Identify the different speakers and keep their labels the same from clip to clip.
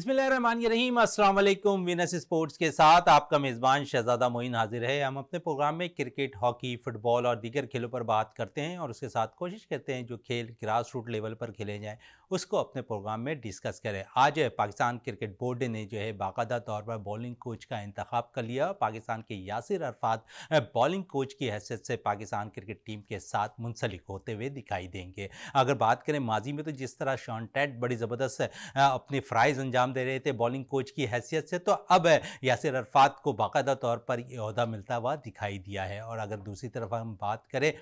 Speaker 1: बिस्मिल्लाम अस्सलाम Venus sports के साथ आपका मेज़बान शहजादा मोइन हाजिर है हम अपने प्रोग्राम में क्रिकेट हॉकी फ़ुटबॉल और दीगर खेलों पर बात करते हैं और उसके साथ कोशिश करते हैं जो खेल ग्रास रूट लेवल पर खेले जाएँ उसको अपने प्रोग्राम में डिस्कस करें आज पाकिस्तान क्रिकेट बोर्ड ने जो है बाकायदा तौर पर बॉलिंग कोच का इंतखब कर लिया पाकिस्तान के यासिर अरफात बॉलिंग कोच की हैसियत से पाकिस्तान क्रिकेट टीम के साथ मुंसलिक होते हुए दिखाई देंगे अगर बात करें माजी में तो जिस तरह शॉन टेट बड़ी ज़बरदस्त अपने फ्राइज अंजाम दे रहे थे बॉलिंग कोच की हैसियत से तो अब यासिर अरफात को बाकायदा तौर पर यहदा मिलता हुआ दिखाई दिया है और अगर दूसरी तरफ हम बात करें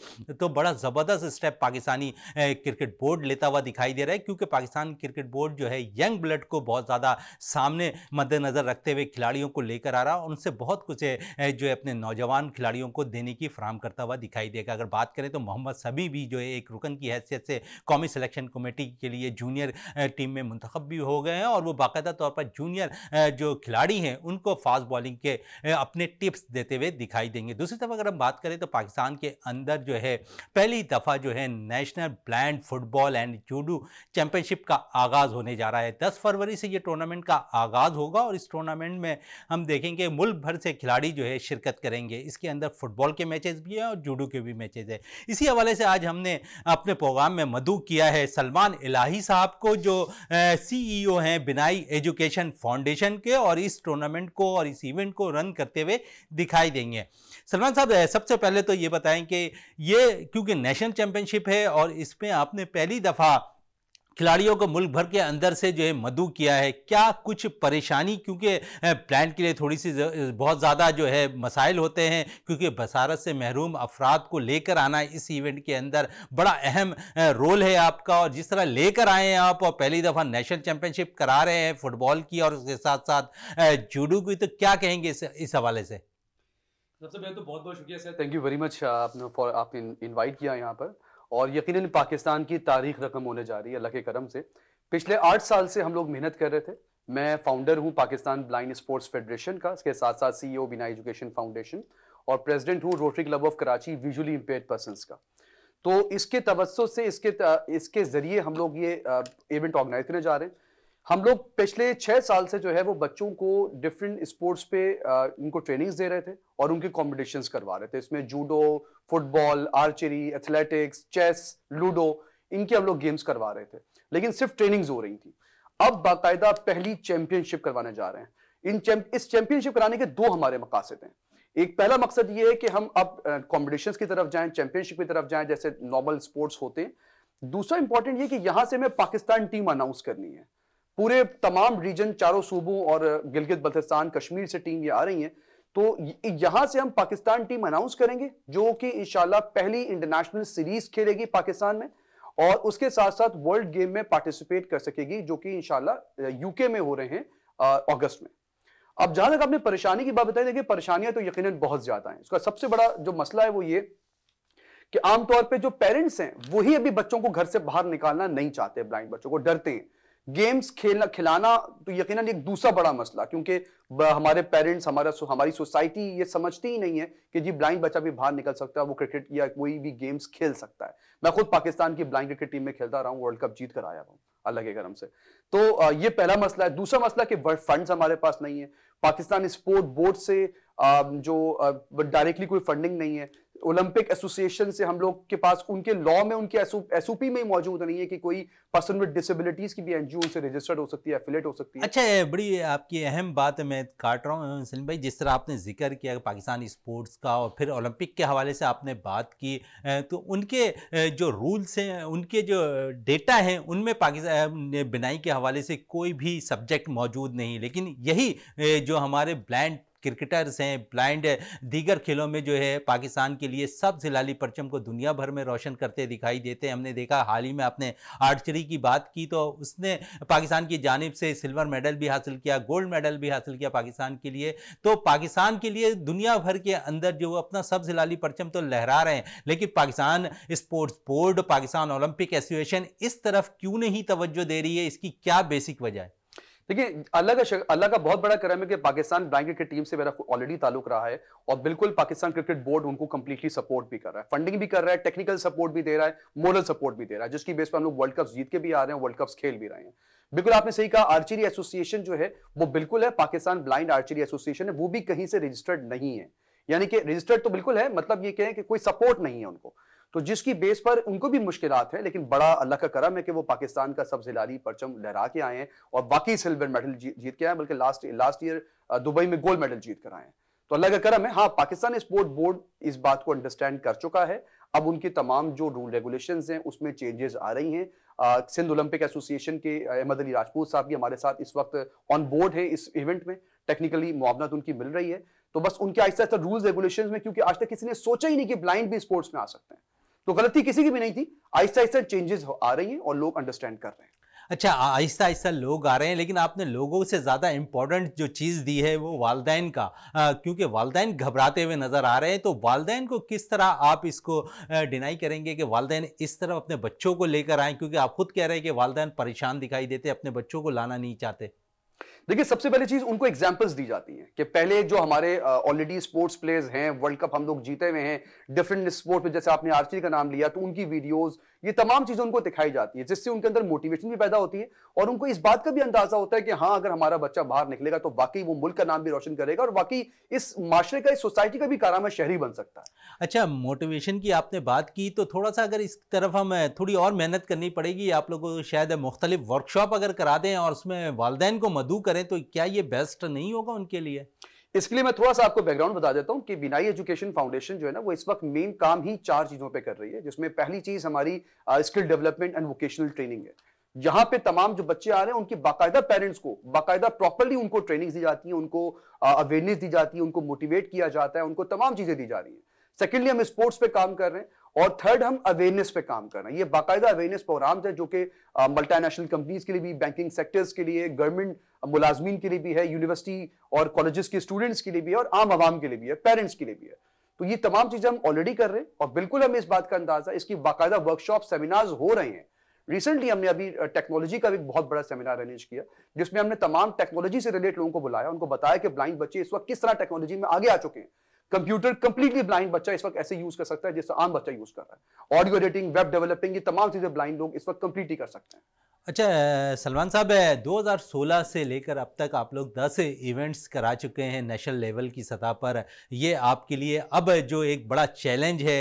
Speaker 1: तो बड़ा ज़बरदस्त स्टेप पाकिस्तानी क्रिकेट बोर्ड लेता हुआ दिखाई दे रहा है क्योंकि क्योंकि पाकिस्तान क्रिकेट बोर्ड जो है यंग ब्लड को बहुत ज़्यादा सामने मद्देनज़र रखते हुए खिलाड़ियों को लेकर आ रहा और उनसे बहुत कुछ है जो है अपने नौजवान खिलाड़ियों को देने की फ्राहम करता हुआ दिखाई देगा अगर बात करें तो मोहम्मद सभी भी जो है एक रुकन की हैसियत से कौमी सिलेक्शन कमेटी के लिए जूनियर टीम में मंतखब भी हो गए हैं और वो बाकायदा तौर पर जूनियर जो खिलाड़ी हैं उनको फास्ट बॉलिंग के अपने टिप्स देते हुए दिखाई देंगे दूसरी तरफ अगर हम बात करें तो पाकिस्तान के अंदर जो है पहली दफ़ा जो है national blind football and judo champion championship का आगाज़ होने जा रहा है दस फरवरी से ये टूर्नामेंट का आगाज़ होगा और इस टूर्नामेंट में हम देखेंगे मुल्क भर से खिलाड़ी जो है शिरकत करेंगे इसके अंदर फुटबॉल के मैचेस भी हैं और जूडो के भी मैचेस हैं इसी हवाले से आज हमने अपने प्रोग्राम में मधु किया है सलमान इलाही साहब को जो सी e हैं बिनाई एजुकेशन फाउंडेशन के और इस टूर्नामेंट को और इस इवेंट को रन करते हुए दिखाई देंगे सलमान साहब सबसे पहले तो ये बताएं कि ये क्योंकि नेशनल चैम्पियनशिप है और इसमें आपने पहली दफ़ा खिलाड़ियों को मुल्क भर के अंदर से जो है मधु किया है क्या कुछ परेशानी क्योंकि प्लान के लिए थोड़ी सी बहुत ज़्यादा जो है मसाइल होते हैं क्योंकि बसारत से महरूम अफराद को लेकर आना इस इवेंट के अंदर बड़ा अहम रोल है आपका और जिस तरह लेकर आए हैं आप और पहली दफ़ा नेशनल चैम्पियनशिप करा रहे हैं फुटबॉल की और उसके साथ साथ जूडो की तो क्या कहेंगे इस, इस हवाले से
Speaker 2: सबसे पहले तो बहुत बहुत शुक्रिया sir thank you very much आपने फॉर आपने इन्वाइट किया यहाँ पर और यकीनन पाकिस्तान की तारीख रकम होने जा रही है अल्लाह के करम से पिछले आठ साल से हम लोग मेहनत कर रहे थे मैं फाउंडर हूँ पाकिस्तान ब्लाइंड स्पोर्ट्स फेडरेशन का इसके साथ साथ C O Bina education foundation और प्रेसिडेंट हूँ Rotary club of Karachi visually impair person का तो इसके तवस्त से इसके इसके ज़रिए हम लोग ये इवेंट ऑर्गेनाइज करने जा रहे हैं हम लोग पिछले छह साल से जो है वो बच्चों को डिफरेंट स्पोर्ट्स पे उनको ट्रेनिंग्स दे रहे थे और उनके कॉम्पिटिशन करवा रहे थे इसमें judo football archery athletics chess ludo इनके हम लोग गेम्स करवा रहे थे लेकिन सिर्फ ट्रेनिंग्स हो रही थी अब बाकायदा पहली चैंपियनशिप करवाने जा रहे हैं इन इस चैंपियनशिप कराने के दो हमारे मकासद हैं एक पहला मकसद ये है कि हम अब कॉम्पिटिशन की तरफ जाएं चैंपियनशिप की तरफ जाएं जैसे नॉर्मल स्पोर्ट्स होते हैं दूसरा इंपॉर्टेंट ये कि यहां से हमें पाकिस्तान टीम अनाउंस करनी है पूरे तमाम रीजन चारों सूबों और गिलगित बल्थिस्तान कश्मीर से टीम ये आ रही है तो यहां से हम पाकिस्तान टीम अनाउंस करेंगे जो कि इंशाल्लाह पहली इंटरनेशनल सीरीज खेलेगी पाकिस्तान में और उसके साथ साथ वर्ल्ड गेम में पार्टिसिपेट कर सकेगी जो कि इंशाल्लाह यूके में हो रहे हैं अगस्त में अब जहां तक आपने परेशानी की बात बताई देखिए परेशानियां तो यकीनन बहुत ज्यादा हैं इसका सबसे बड़ा जो मसला है वो ये कि आमतौर पे जो पेरेंट्स हैं वही अभी बच्चों को घर से बाहर निकालना नहीं चाहते ब्लाइंड बच्चों को डरते हैं गेम्स खेलना खिलाना तो यकीनन एक दूसरा बड़ा मसला क्योंकि हमारे पेरेंट्स हमारा हमारी सोसाइटी ये समझती ही नहीं है कि जी ब्लाइंड बच्चा भी बाहर निकल सकता है वो क्रिकेट या कोई भी गेम्स खेल सकता है मैं खुद पाकिस्तान की ब्लाइंड क्रिकेट टीम में खेलता रहा हूँ वर्ल्ड कप जीत कर आया हूँ अल्लाह के करम से तो ये पहला मसला है दूसरा मसला कि फंड हमारे पास नहीं है पाकिस्तान स्पोर्ट बोर्ड से जो डायरेक्टली कोई फंडिंग नहीं है ओलंपिक एसोसिएशन से हम लोग के पास उनके लॉ में उनके एसओपी में मौजूद नहीं है कि कोई पर्सन विद डिसेबिलिटीज की भी एनजीओ से रजिस्टर्ड हो सकती है एफिलेट हो
Speaker 1: सकती है अच्छा बड़ी आपकी अहम बात मैं काट रहा हूँ सलीम भाई जिस तरह आपने जिक्र किया पाकिस्तान स्पोर्ट्स का और फिर ओलंपिक के हवाले से आपने बात की तो उनके जो रूल्स हैं उनके जो डेटा हैं उनमें पाकिस्तान बिनाई के हवाले से कोई भी सब्जेक्ट मौजूद नहीं लेकिन यही जो हमारे ब्लैंड क्रिकेटर्स हैं ब्लाइंड दीगर खेलों में जो है पाकिस्तान के लिए सब जिलाली परचम को दुनिया भर में रोशन करते दिखाई देते हैं हमने देखा हाल ही में आपने आर्चरी की बात की तो उसने पाकिस्तान की जानब से सिल्वर मेडल भी हासिल किया गोल्ड मेडल भी हासिल किया पाकिस्तान के लिए तो पाकिस्तान के लिए दुनिया भर के अंदर जो अपना सब जिलाली परचम तो लहरा रहे हैं लेकिन Pakistan sports board Pakistan Olympic association इस तरफ क्यों नहीं तवज्जो दे रही है इसकी क्या बेसिक वजह है देखिए अल्लाह का
Speaker 2: अल्लाह का बहुत बड़ा करम है कि पाकिस्तान ब्लाइंड क्रिकेट टीम से मेरा ऑलरेडी ताल्लुक रहा है और बिल्कुल पाकिस्तान क्रिकेट बोर्ड उनको कंप्लीटली सपोर्ट भी कर रहा है फंडिंग भी कर रहा है टेक्निकल सपोर्ट भी दे रहा है मोरल सपोर्ट भी दे रहा है जिसकी बेस पर हम लोग वर्ल्ड कप जीत के भी आ रहे हैं वर्ल्ड कप खेल भी रहे हैं बिल्कुल आपने सही कहा आर्चरी एसोसिएशन जो है वो बिल्कुल है पाकिस्तान ब्लाइंड आर्चरी एसोसिएशन है वो भी कहीं से रजिस्टर्ड नहीं है यानी कि रजिस्टर्ड तो बिल्कुल है मतलब ये कहें कि कोई सपोर्ट नहीं है उनको तो जिसकी बेस पर उनको भी मुश्किल है लेकिन बड़ा अल्लाह का करम है कि वो पाकिस्तान का सब हिलारी परचम लहरा के आए हैं और बाकी सिल्वर मेडल जीत के आए बल्कि लास्ट लास्ट ईयर दुबई में गोल्ड मेडल जीत कर आए हैं तो अल्लाह का करम है हाँ पाकिस्तान स्पोर्ट बोर्ड इस बात को अंडरस्टैंड कर चुका है अब उनकी तमाम जो रूल रेगुलेशन हैं उसमें चेंजेस आ रही हैं सिंध ओलंपिक एसोसिएशन के अहमद अली राजपूत साहब भी हमारे साथ इस वक्त ऑन बोर्ड है इस इवेंट में टेक्निकली मुआवनत उनकी मिल रही है तो बस उनके आहिस्ता आहिस्ता रूल्स रेगुलेशन में क्योंकि आज तक किसी ने सोचा ही नहीं कि ब्लाइंड भी स्पोर्ट्स में आ सकते हैं तो गलती किसी की भी नहीं थी आहिस्ता आहिस्ता चेंजेस आ रही हैं और लोग अंडरस्टैंड कर रहे हैं
Speaker 1: अच्छा आहिस्ता आहिस्ता लोग आ रहे हैं लेकिन आपने लोगों से ज़्यादा इम्पोर्टेंट जो चीज़ दी है वो वालदेन का क्योंकि वालदेन घबराते हुए नज़र आ रहे हैं तो वालदेन को किस तरह आप इसको डिनाई करेंगे कि वालदेन इस तरह अपने बच्चों को लेकर आएँ क्योंकि आप खुद कह रहे हैं कि वालदेन परेशान दिखाई देते अपने बच्चों को लाना नहीं चाहते देखिए सबसे पहली चीज उनको एग्जाम्पल्स दी जाती हैं कि पहले जो हमारे ऑलरेडी स्पोर्ट्स
Speaker 2: प्लेयर्स हैं वर्ल्ड कप हम लोग जीते हुए हैं डिफरेंट स्पोर्ट में जैसे आपने आर्चरी का नाम लिया तो उनकी वीडियोस ये तमाम चीजें उनको दिखाई जाती है जिससे उनके अंदर मोटिवेशन भी पैदा होती है और उनको इस बात का भी अंदाजा होता है कि हाँ अगर हमारा बच्चा बाहर निकलेगा तो वाकई वो मुल्क का नाम भी रोशन करेगा और वाकई इस माशरे का इस सोसाइटी
Speaker 1: का भी कारामा शहरी बन सकता है अच्छा मोटिवेशन की आपने बात की तो थोड़ा सा अगर इस तरफ हम थोड़ी और मेहनत करनी पड़ेगी आप लोगों को शायद मुख्तलिफ वर्कशॉप अगर करा दें और उसमें वालदेन को मदू करें तो क्या ये बेस्ट नहीं होगा उनके लिए इसके लिए मैं थोड़ा सा आपको बैकग्राउंड बता देता हूं कि
Speaker 2: बिनाई एजुकेशन फाउंडेशन जो है ना वो इस वक्त मेन काम ही चार चीज़ों पे कर रही है जिसमें पहली चीज़ हमारी skill development and vocational training है यहाँ पे तमाम जो बच्चे आ रहे हैं उनके बाकायदा पेरेंट्स को बाकायदा प्रॉपरली उनको ट्रेनिंग दी जाती है उनको अवेयरनेस दी जाती है उनको मोटिवेट किया जाता है उनको तमाम चीज़ें दी जा रही है सेकेंडली हम स्पोर्ट्स पे काम कर रहे हैं और थर्ड हम अवेयरनेस पे काम कर रहे हैं ये बाकायदा अवेयरनेस प्रोग्राम्स है जो कि मल्टीनेशनल कंपनीज के लिए भी बैंकिंग सेक्टर्स के लिए गवर्नमेंट मुलाजमीन के लिए भी है यूनिवर्सिटी और कॉलेजेस के स्टूडेंट्स के लिए भी है और आम आवाम के लिए भी है पेरेंट्स के लिए भी है तो ये तमाम चीज़ें हम ऑलरेडी कर रहे हैं और बिल्कुल हमें इस बात का अंदाजा इसकी बाकायदा वर्कशॉप सेमिनार्स हो रहे हैं रिसेंटली हमने अभी टेक्नोलॉजी का भी बहुत बड़ा सेमिनार अरेंज किया जिसमें हमने तमाम टेक्नोलॉजी से रिलेट लोगों को बुलाया उनको बताया कि ब्लाइंड बच्चे इस वक्त किस तरह टेक्नोलॉजी में आगे आ चुके हैं कंप्यूटर कंप्लीटली ब्लाइंड बच्चा इस वक्त ऐसे यूज कर सकता है जैसे आम बच्चा यूज कर रहा है ऑडियो एडिटिंग वेब डेवलपिंग ये तमाम चीजें ब्लाइंड लोग इस वक्त कंप्लीटली कर सकते हैं
Speaker 1: अच्छा सलमान साहब 2016 से लेकर अब तक आप लोग 10 इवेंट्स करा चुके हैं नेशनल लेवल की सतह पर ये आपके लिए अब जो एक बड़ा चैलेंज है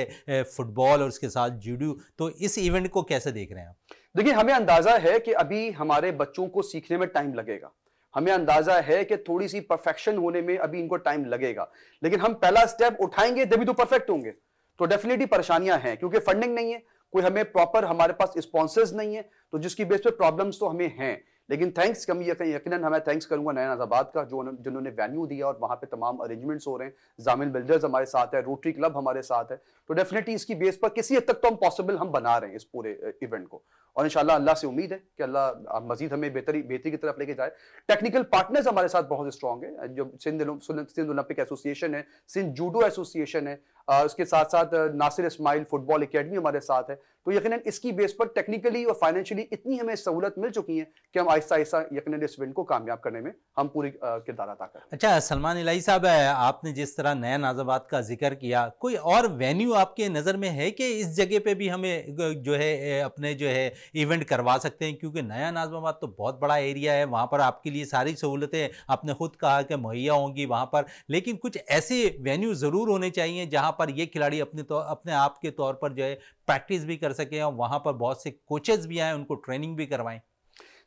Speaker 1: फुटबॉल और उसके साथ जूडो तो इस इवेंट को कैसे देख रहे हैं आप देखिए हमें अंदाज़ा है कि अभी हमारे बच्चों को सीखने में टाइम लगेगा
Speaker 2: हमें अंदाजा है कि थोड़ी सी परफेक्शन होने में अभी इनको टाइम लगेगा लेकिन हम पहला स्टेप उठाएंगे तभी तो परफेक्ट होंगे तो डेफिनेटली परेशानियां हैं क्योंकि फंडिंग नहीं है कोई हमें प्रॉपर हमारे पास स्पॉन्सर्स नहीं है तो जिसकी बेस पे प्रॉब्लम्स तो हमें हैं लेकिन थैंक्स कम यकीन हमें थैंक्स करूंगा नया नजाबाद का जो जिन्होंने वेन्यू दिया और वहाँ पे तमाम अरेंजमेंट्स हो रहे हैं जामिन बिल्डर्स हमारे साथ है रोटरी क्लब हमारे साथ है तो डेफिनेटली इसकी बेस पर किसी हद तक तो हम पॉसिबल हम बना रहे हैं इस पूरे इवेंट को और इंशाल्लाह अल्लाह से उम्मीद है कि अल्लाह मजीद हमें बेहतरी बेहतरी की तरफ लेके जाए टेक्निकल पार्टनर्स हमारे साथ बहुत स्ट्रॉग है जो सिंध सिंध ओलंपिक एसोसिएशन है सिंध जूडो एसोसिएशन है उसके साथ साथ नासिर इसमाइल फुटबॉल अकेडमी हमारे साथ है तो यकीन इसकी बेस पर टेक्निकली और फाइनेंशियली इतनी हमें सहूलत मिल चुकी है कि हम आहिस्ता आहिस्ता यकीन इस विंड को कामयाब करने में हम पूरी किरदार अदा करें
Speaker 1: अच्छा सलमान इलाई साहब आपने जिस तरह नया नाजाबाद का जिक्र किया कोई और वेन्यू आपके नज़र में है कि इस जगह पर भी हमें जो है अपने जो है इवेंट करवा सकते हैं क्योंकि नया नाजाबाद तो बहुत बड़ा एरिया है वहाँ पर आपके लिए सारी सहूलतें आपने खुद कहा कि मुहैया होंगी वहाँ पर लेकिन कुछ ऐसे वेन्यू ज़रूर होने चाहिए जहाँ पर ये खिलाड़ी अपने तो अपने आप के तौर पर जो है प्रैक्टिस भी कर सके और वहां पर बहुत से कोचेज भी आए उनको ट्रेनिंग भी करवाएं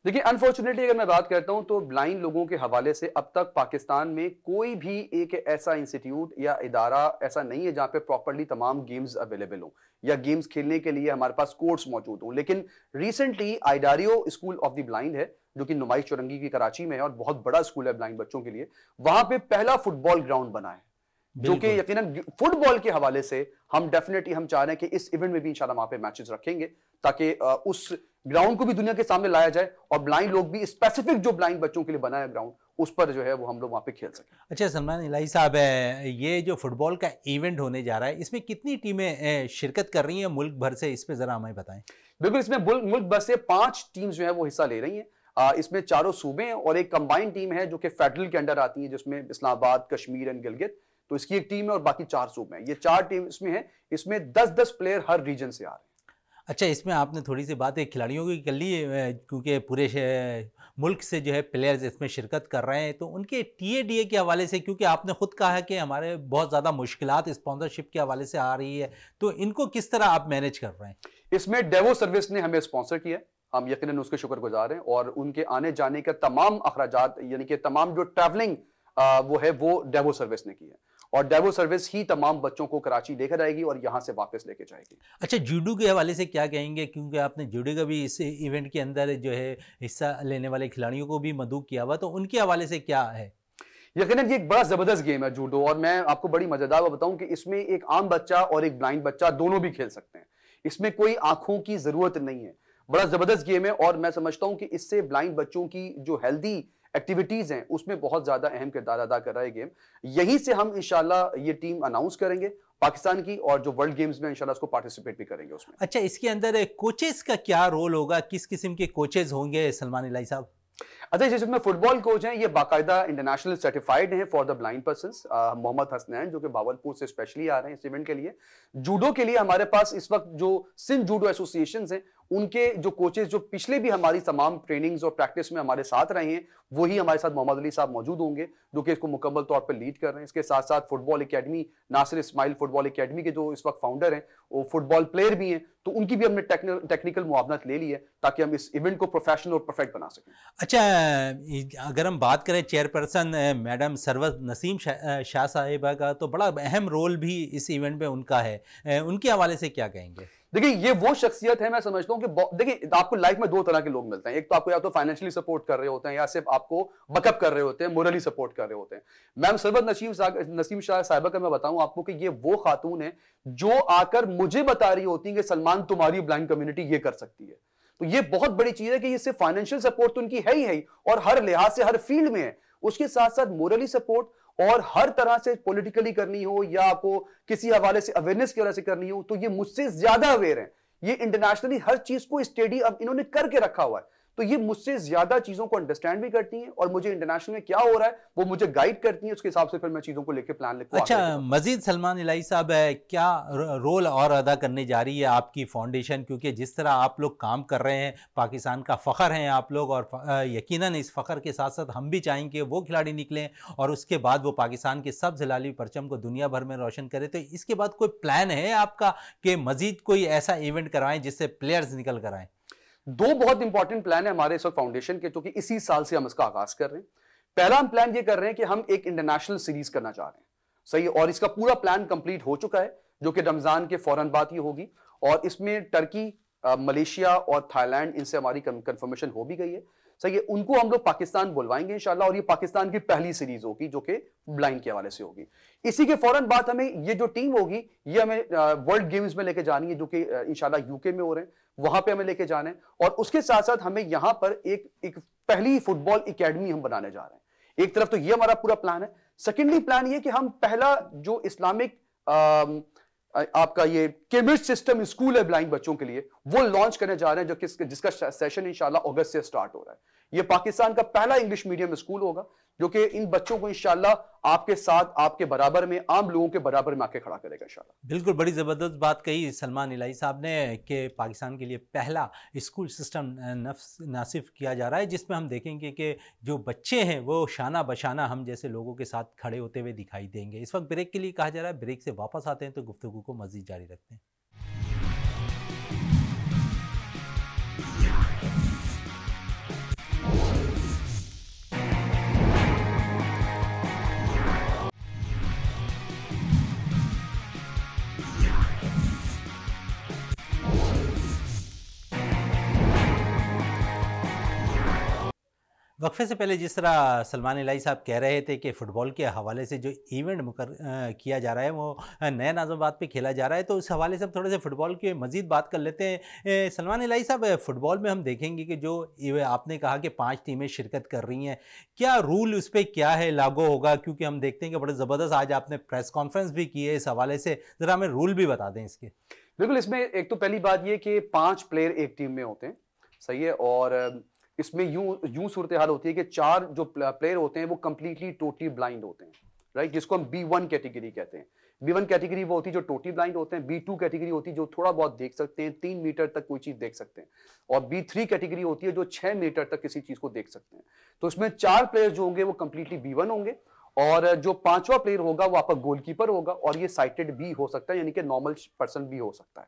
Speaker 2: देखिए अनफॉर्चुनेटली अगर मैं बात करता हूं तो ब्लाइंड लोगों के हवाले से अब तक पाकिस्तान में कोई भी एक ऐसा इंस्टीट्यूट या इदारा ऐसा नहीं है जहां पे प्रॉपरली तमाम गेम्स अवेलेबल हों या गेम्स खेलने के लिए हमारे पास कोर्ट्स मौजूद हों लेकिन recently Ida Rieu school of the blind है जो कि नुमाइश चौरंगी की कराची में है और बहुत बड़ा स्कूल है ब्लाइंड बच्चों के लिए वहां पर पहला फुटबॉल ग्राउंड बना है जो कि यकीनन फुटबॉल के हवाले से हम डेफिनेटली हम चाह रहे हैं कि इस इवेंट में भी इंशाल्लाह वहां पे मैचेस रखेंगे ताकि उस ग्राउंड को भी दुनिया के सामने लाया जाए और ब्लाइंड लोग भी स्पेसिफिक जो ब्लाइंड बच्चों के लिए बनाया ग्राउंड उस पर जो है वो हम लोग वहां पे खेल सकें
Speaker 1: अच्छा सलमान इलाई साहब ये जो फुटबॉल का इवेंट होने जा रहा है इसमें कितनी टीमें शिरकत कर रही हैं मुल्क भर से इस पर ज़रा हमें बताएं
Speaker 2: बिल्कुल इसमें मुल्क भर से पांच टीम जो है वो हिस्सा ले रही हैं इसमें चारों सूबे और एक कंबाइंड टीम है जो कि फेडरल के अंडर आती है जिसमें इस्लामाबाद कश्मीर एंड गिलगित तो इसकी एक टीम है और बाकी चार सूब हैं ये चार टीम इसमें है इसमें दस दस प्लेयर हर रीजन से आ रहे हैं
Speaker 1: अच्छा इसमें आपने थोड़ी सी बात खिलाड़ियों की कर ली क्योंकि पूरे मुल्क से जो है प्लेयर्स इसमें शिरकत कर रहे हैं तो उनके टी डी ए के हवाले से क्योंकि आपने खुद कहा है कि हमारे बहुत ज़्यादा मुश्किल स्पॉन्सरशिप के हवाले से आ रही है तो इनको किस तरह आप मैनेज कर रहे हैं इसमें डेवो
Speaker 2: सर्विस ने हमें स्पॉन्सर किया हम यकीन उसके शुक्रगुजार हैं और उनके आने जाने का तमाम अखराज यानी कि तमाम जो ट्रैवलिंग वो है वो डेवो सर्विस ने की है और डेवो सर्विस ही तमाम बच्चों को कराची लेकर आएगी और यहाँ से वापस लेके जाएगी
Speaker 1: अच्छा जूडो के हवाले से क्या कहेंगे क्योंकि आपने जूडो का भी इस इवेंट के अंदर जो है हिस्सा लेने वाले खिलाड़ियों को भी मदू किया हुआ तो उनके हवाले से क्या है यकीन ये एक बड़ा जबरदस्त गेम है जूडो और मैं आपको बड़ी मजेदार
Speaker 2: बताऊं कि इसमें एक आम बच्चा और एक ब्लाइंड बच्चा दोनों भी खेल सकते हैं इसमें कोई आंखों की जरूरत नहीं है बड़ा जबरदस्त गेम है और मैं समझता हूं कि इससे ब्लाइंड बच्चों की जो हेल्दी एक्टिविटीज़ हैं उसमें बहुत ज़्यादा अहम किरदार अदा कर रहा है गेम यहीं से हम इंशाल्लाह ये टीम अनाउंस करेंगे पाकिस्तान की और जो वर्ल्ड गेम्स में इंशाल्लाह उसको पार्टिसिपेट भी करेंगे उसमें
Speaker 1: अच्छा इसके अंदर कोचेज का क्या रोल होगा किस किस्म के कोचेज होंगे सलमान इलाई साहब अच्छा जिसमें फुटबॉल
Speaker 2: कोच हैं ये बाकायदा इंटरनेशनल सर्टिफाइड हैं for the blind person Mohammad Hasnain जो कि बावलपुर से स्पेशली आ रहे हैं इस इवेंट के लिए जूडो के लिए हमारे पास इस वक्त जो सिंध जूडो एसोसिएशन हैं उनके जो कोचेज जो पिछले भी हमारी तमाम ट्रेनिंग्स और प्रैक्टिस में हमारे साथ रहे हैं वही हमारे साथ मोहम्मद अली साहब मौजूद होंगे जो कि इसको मुकम्मल तौर पर लीड कर रहे हैं इसके साथ साथ football academy Nasir Ismail football academy के जो इस वक्त फाउंडर हैं वो फुटबॉल प्लेयर भी हैं तो उनकी भी हमने टेक्निकल मुआवनत ले ली है ताकि हम इस इवेंट को प्रोफेशनल और परफेक्ट बना सकें
Speaker 1: अच्छा अगर हम बात करें चेयरपर्सन मैडम सरवत नसीम शाह साहिबा का तो बड़ा अहम रोल भी इस इवेंट में उनका है उनके हवाले से क्या कहेंगे देखिए ये वो शख्सियत है मैं
Speaker 2: समझता हूँ कि देखिए आपको लाइफ में दो तरह के लोग मिलते हैं एक तो आपको या तो फाइनेंशियली सपोर्ट कर रहे होते हैं या सिर्फ आपको बकअप कर रहे होते हैं मोरली सपोर्ट कर रहे होते हैं मैम सरबत नसीम नसीम शाह साहबा का मैं बताऊं आपको कि ये वो खातून है जो आकर मुझे बता रही होती है कि सलमान तुम्हारी ब्लाइंड कम्युनिटी ये कर सकती है तो ये बहुत बड़ी चीज है कि ये सिर्फ फाइनेंशियल सपोर्ट तो उनकी है ही है और हर लिहाज से हर फील्ड में है उसके साथ साथ मोरली सपोर्ट और हर तरह से पॉलिटिकली करनी हो या आपको किसी हवाले से अवेयरनेस की वजह से करनी हो तो ये मुझसे ज्यादा अवेयर है ये इंटरनेशनली हर चीज को स्टडी अब इन्होंने करके रखा हुआ है तो ये मुझसे ज्यादा चीजों को अंडरस्टैंड भी करती हैं और मुझे इंटरनेशनल में क्या हो रहा है वो मुझे गाइड करती हैं उसके हिसाब से फिर मैं चीजों को लेकर प्लान लिखता अच्छा
Speaker 1: मजीद सलमान इलाई साहब क्या रोल और अदा करने जा रही है आपकी फाउंडेशन क्योंकि जिस तरह आप लोग काम कर रहे हैं पाकिस्तान का फ़खर हैं आप लोग और यकीन इस फ़खर के साथ साथ हम भी चाहेंगे वो खिलाड़ी निकलें और उसके बाद वो पाकिस्तान के सब जलाली परचम को दुनिया भर में रोशन करें तो इसके बाद कोई प्लान है आपका कि मज़ीद कोई ऐसा इवेंट करवाएं जिससे प्लेयर्स निकल कर आएँ
Speaker 2: दो बहुत इंपॉर्टेंट प्लान है हमारे इस वक्त फाउंडेशन के जो कि इसी साल से हम इसका आगाज कर रहे हैं पहला हम प्लान ये कर रहे हैं कि हम एक इंटरनेशनल सीरीज करना चाह रहे हैं सही और इसका पूरा प्लान कंप्लीट हो चुका है जो कि रमजान के फौरन बाद ही होगी और इसमें टर्की मलेशिया और थाईलैंड इनसे हमारी कंफर्मेशन हो भी गई है सही है उनको हम लोग पाकिस्तान बुलवाएंगे इंशाल्लाह और ये पाकिस्तान की पहली सीरीज होगी जो कि ब्लाइंड के हवाले से होगी इसी के फौरन बाद हमें ये जो टीम होगी ये हमें वर्ल्ड गेम्स में लेके जानी है जो कि इंशाल्लाह यूके में हो रहे हैं वहां पे हमें लेके जाना है और उसके साथ साथ हमें यहां पर एक, एक पहली फुटबॉल एकेडमी हम बनाने जा रहे हैं एक तरफ तो ये हमारा पूरा प्लान है सेकेंडली प्लान ये कि हम पहला जो इस्लामिक आपका ये केमिस्ट सिस्टम स्कूल है ब्लाइंड बच्चों के लिए वो लॉन्च करने जा रहे हैं जो किस जिसका सेशन इंशाल्लाह अगस्त से स्टार्ट हो रहा है ये पाकिस्तान का पहला इंग्लिश मीडियम स्कूल होगा जो कि इन बच्चों को इनशाला आपके साथ आपके बराबर में आम लोगों के बराबर में आके खड़ा करेगा इंशाल्लाह
Speaker 1: बिल्कुल बड़ी ज़बरदस्त बात कही सलमान इलाई साहब ने कि पाकिस्तान के लिए पहला स्कूल सिस्टम नासिफ किया जा रहा है जिसमें हम देखेंगे कि जो बच्चे हैं वो शाना बशाना हम जैसे लोगों के साथ खड़े होते हुए दिखाई देंगे इस वक्त ब्रेक के लिए कहा जा रहा है ब्रेक से वापस आते हैं तो गुफ्तु को मज़ीद जारी रखते हैं वक्फे से पहले जिस तरह सलमान लाई साहब कह रहे थे कि फ़ुटबॉल के हवाले से जो इवेंट मुकर किया जा रहा है वो नया नाजाबाद पे खेला जा रहा है तो उस हवाले से हम थोड़े से फ़ुटबॉल की मज़ीद बात कर लेते हैं सलमान लाई साहब फ़ुटबॉल में हम देखेंगे कि जो आपने कहा कि पाँच टीमें शिरकत कर रही हैं क्या रूल उस पर क्या है लागू होगा क्योंकि हम देखते हैं कि बड़े ज़बरदस्त आज आपने प्रेस कॉन्फ्रेंस भी की है इस हवाले से ज़रा हमें रूल भी बता दें इसके बिल्कुल इसमें एक तो पहली बात ये कि पाँच प्लेयर
Speaker 2: एक टीम में होते हैं सही है और इसमें यूं यूं सूरत हाल होती है कि चार जो प्लेयर होते हैं वो कंप्लीटली टोटली ब्लाइंड होते हैं राइट जिसको हम बी वन कैटेगरी कहते हैं बी वन कैटेगरी वो होती है जो टोटली ब्लाइंड होते हैं बी टू कैटेगरी होती है जो थोड़ा बहुत देख सकते हैं तीन मीटर तक कोई चीज देख सकते हैं और बी थ्री कैटेगरी होती है जो छह मीटर तक किसी चीज को देख सकते हैं तो इसमें चार प्लेयर जो होंगे वो कंप्लीटली बी वन होंगे और जो पांचवा प्लेयर होगा वो आपका गोलकीपर होगा और ये साइटेड भी हो सकता है यानी कि नॉर्मल पर्सन भी हो सकता है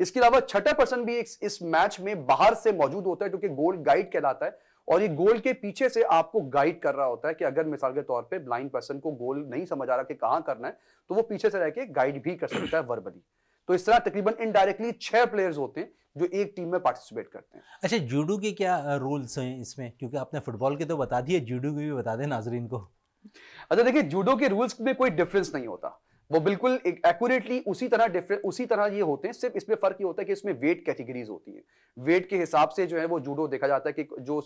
Speaker 2: इसके अलावा छठे पर्सन भी इस इस मैच में बाहर से मौजूद होता है जो कि गोल गाइड कहलाता है और ये गोल के पीछे से आपको गाइड कर रहा होता है कि अगर मिसाल के तौर पे ब्लाइंड पर्सन को गोल नहीं समझ आ रहा कि कहां करना है तो वो पीछे से रहकर गाइड भी कर सकता है वर्बली तो इस तरह तकरीबन इनडायरेक्टली छह प्लेयर्स होते हैं जो एक टीम में पार्टिसिपेट करते हैं
Speaker 1: अच्छा जूडो के क्या रोल्स हैं इसमें क्योंकि आपने फुटबॉल के तो बता दिए जूडो के भी बता दें नाजरीन को अच्छा देखिए जूडो के रूल्स में कोई डिफरेंस नहीं होता वो बिल्कुल
Speaker 2: एक्यूरेटली उसी तरह डिफरेंट उसी तरह ये होते हैं सिर्फ इसमें फर्क ये होता है कि इसमें वेट कैटेगरीज होती है वेट के हिसाब से जो है वो जूडो देखा जाता है कि जो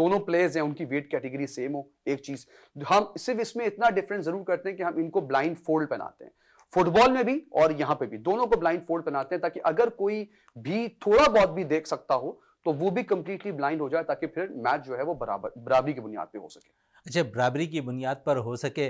Speaker 2: दोनों प्लेयर्स हैं उनकी वेट कैटेगरी सेम हो एक चीज हम सिर्फ इसमें इतना डिफरेंस जरूर करते हैं कि हम इनको ब्लाइंड फोल्ड पहनाते हैं फुटबॉल में भी और यहाँ पे भी दोनों को ब्लाइंड फोल्ड पहनाते हैं ताकि अगर कोई भी थोड़ा बहुत भी देख सकता हो तो वो भी कंप्लीटली ब्लाइंड हो जाए ताकि फिर मैच जो है वो बराबर बराबरी की बुनियाद पर हो सके
Speaker 1: अच्छा बराबरी की बुनियाद पर हो सके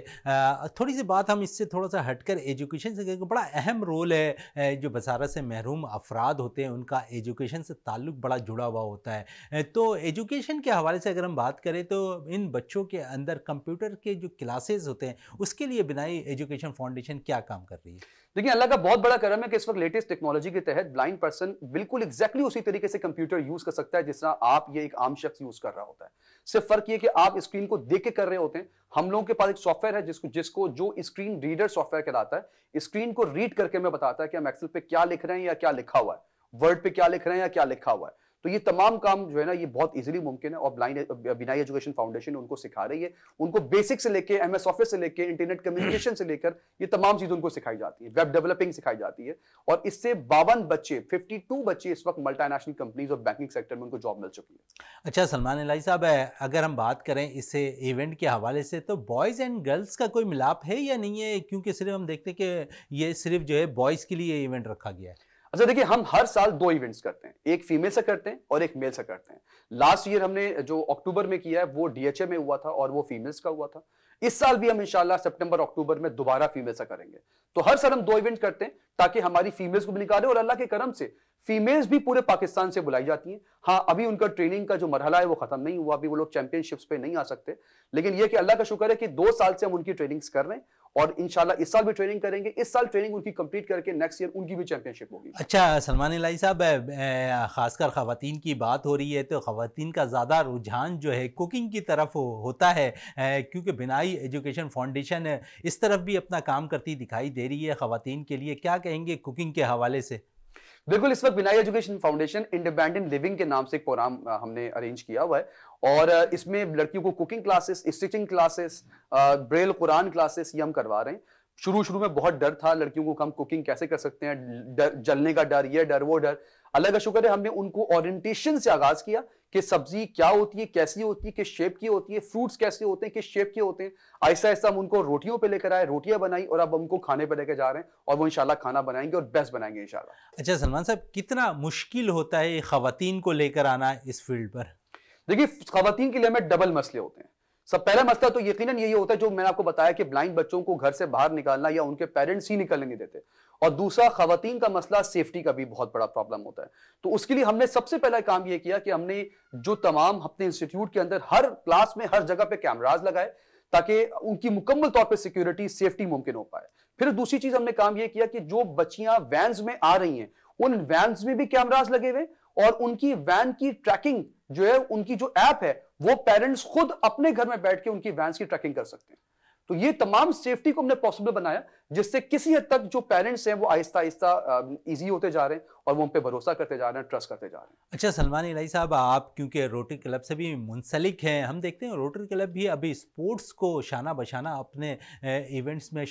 Speaker 1: थोड़ी सी बात हम इससे थोड़ा सा हटकर एजुकेशन से क्योंकि बड़ा अहम रोल है जो बसारत से महरूम अफराद होते हैं उनका एजुकेशन से ताल्लुक़ बड़ा जुड़ा हुआ होता है तो एजुकेशन के हवाले से अगर हम बात करें तो इन बच्चों के अंदर कंप्यूटर के जो क्लासेज होते हैं उसके लिए बिनाई एजुकेशन फाउंडेशन क्या काम कर रही है देखिए अल्लाह का बहुत बड़ा करम है कि इस वक्त लेटेस्ट टेक्नोलॉजी के तहत ब्लाइंड पर्सन बिल्कुल एक्जैक्टली उसी तरीके
Speaker 2: से कंप्यूटर यूज कर सकता है जिस तरह आप ये एक आम शख्स यूज कर रहा होता है सिर्फ फर्क ये कि आप स्क्रीन को देख के कर रहे होते हैं हम लोगों के पास एक सॉफ्टवेयर है जिसको जिसको जो स्क्रीन रीडर सॉफ्टवेयर कहलाता है स्क्रीन को रीड करके मैं बताता है कि हम एक्सेल पे क्या लिख रहे हैं या क्या लिखा हुआ है वर्ड पे क्या लिख रहे हैं या क्या लिखा हुआ है तो ये तमाम काम जो है ना ये बहुत इजीली मुमकिन है और ब्लाइंड बिनाई एजुकेशन फाउंडेशन उनको सिखा रही है उनको बेसिक से लेके एम एस ऑफिस से लेके इंटरनेट कम्युनिकेशन से लेकर ये तमाम चीज उनको सिखाई जाती है वेब डेवलपिंग सिखाई जाती है और इससे बावन बच्चे 52 बच्चे इस वक्त मल्टानेशनल कंपनीज और बैंकिंग सेक्टर में उनको जॉब मिल चुकी है
Speaker 1: अच्छा सलमान अलाई साहब अगर हम बात करें इस इवेंट के हवाले से तो बॉयज एंड गर्ल्स का कोई मिलाप है या नहीं है क्योंकि सिर्फ हम देखते हैं कि ये सिर्फ जो है बॉयज के लिए इवेंट रखा गया है अच्छा देखिए हम हर साल दो इवेंट्स करते हैं एक फीमेल
Speaker 2: से करते हैं और एक मेल से करते हैं लास्ट ईयर हमने जो अक्टूबर में किया है वो डीएचए में हुआ था और वो फीमेल्स का हुआ था इस साल भी हम इंशाल्लाह सितंबर अक्टूबर में दोबारा फीमेल से करेंगे तो हर साल हम दो इवेंट करते हैं ताकि हमारी फीमेल्स को भी निकाले और अल्लाह के करम से फीमेल्स भी पूरे पाकिस्तान से बुलाई जाती हैं हाँ अभी उनका ट्रेनिंग का जो मरहला है वो खत्म नहीं हुआ अभी वो लोग चैंपियनशिप्स पे नहीं आ सकते लेकिन ये कि अल्लाह का शुक्र है कि दो साल से हम उनकी ट्रेनिंग्स कर रहे हैं और इन इस साल भी ट्रेनिंग करेंगे इस साल ट्रेनिंग उनकी कंप्लीट करके नेक्स्ट ईयर उनकी भी चैंपियनशिप होगी
Speaker 1: अच्छा सलमान लाई साहब खासकर खातन की बात हो रही है तो खातन का ज़्यादा रुझान जो है कुकिंग की तरफ हो, होता है क्योंकि बिनाई एजुकेशन फाउंडेशन इस तरफ भी अपना काम करती दिखाई दे रही है खातन के लिए क्या कहेंगे कुकिंग के हवाले से बिल्कुल इस वक्त बिनाई एजुकेशन फाउंडेशन इंडिपेंडेंट
Speaker 2: लिविंग के नाम से एक प्रोग्राम हमने अरेंज किया हुआ है और इसमें लड़कियों को cooking classes stitching classes braille Quran classes ये हम करवा रहे हैं शुरू शुरू में बहुत डर था लड़कियों को हम कुकिंग कैसे कर सकते हैं डर जलने का डर ये डर वो डर अलग का शुक्र है हमने उनको ओरिएंटेशन से आगाज किया कि सब्जी क्या होती है कैसी होती है किस शेप की होती है फ्रूट्स कैसे होते हैं किस शेप के होते हैं आहिस्ता आहिस्ता हम उनको रोटियों पे लेकर आए रोटियां बनाई और अब उनको खाने पे लेकर जा रहे हैं और वो इंशाल्लाह खाना बनाएंगे और बेस्ट बनाएंगे इंशाल्लाह
Speaker 1: अच्छा सलमान साहब कितना मुश्किल होता है खातन को लेकर आना इस फील्ड पर देखिए खातन के लिए हमें डबल मसले होते हैं सब
Speaker 2: पहला मसला तो यकीनन यही होता है जो मैंने आपको बताया कि ब्लाइंड बच्चों को घर से बाहर निकालना या उनके पेरेंट्स ही निकलने नहीं देते और दूसरा खातन का मसला सेफ्टी का भी बहुत बड़ा प्रॉब्लम होता है तो उसके लिए हमने सबसे पहला काम यह किया कि हमने जो तमाम अपने इंस्टीट्यूट के अंदर हर क्लास में हर जगह पे कैमराज लगाए ताकि उनकी मुकम्मल तौर पे सिक्योरिटी सेफ्टी मुमकिन हो पाए फिर दूसरी चीज हमने काम यह किया कि जो बच्चियां वैन्स में आ रही हैं उन वैन्स में भी कैमराज लगे हुए और उनकी वैन की ट्रैकिंग जो है उनकी जो ऐप है वो पेरेंट्स खुद अपने घर में बैठ के उनकी वैन्स की ट्रैकिंग कर सकते हैं तो ये तमाम सेफ्टी को हमने पॉसिबल बनाया जिससे किसी हद तक जो पेरेंट्स हैं वो आहिस्ता आहिस्ता ईजी होते जा रहे हैं और वो उन पर भरोसा करते जा रहे हैं ट्रस्ट करते जा रहे
Speaker 1: हैं अच्छा सलमान इलाई साहब आप क्योंकि रोटरी क्लब से भी मुंसलिक हैं हम देखते हैं रोटरी क्लब भी अभी स्पोर्ट्स को शाना बशाना अपने इवेंट्स में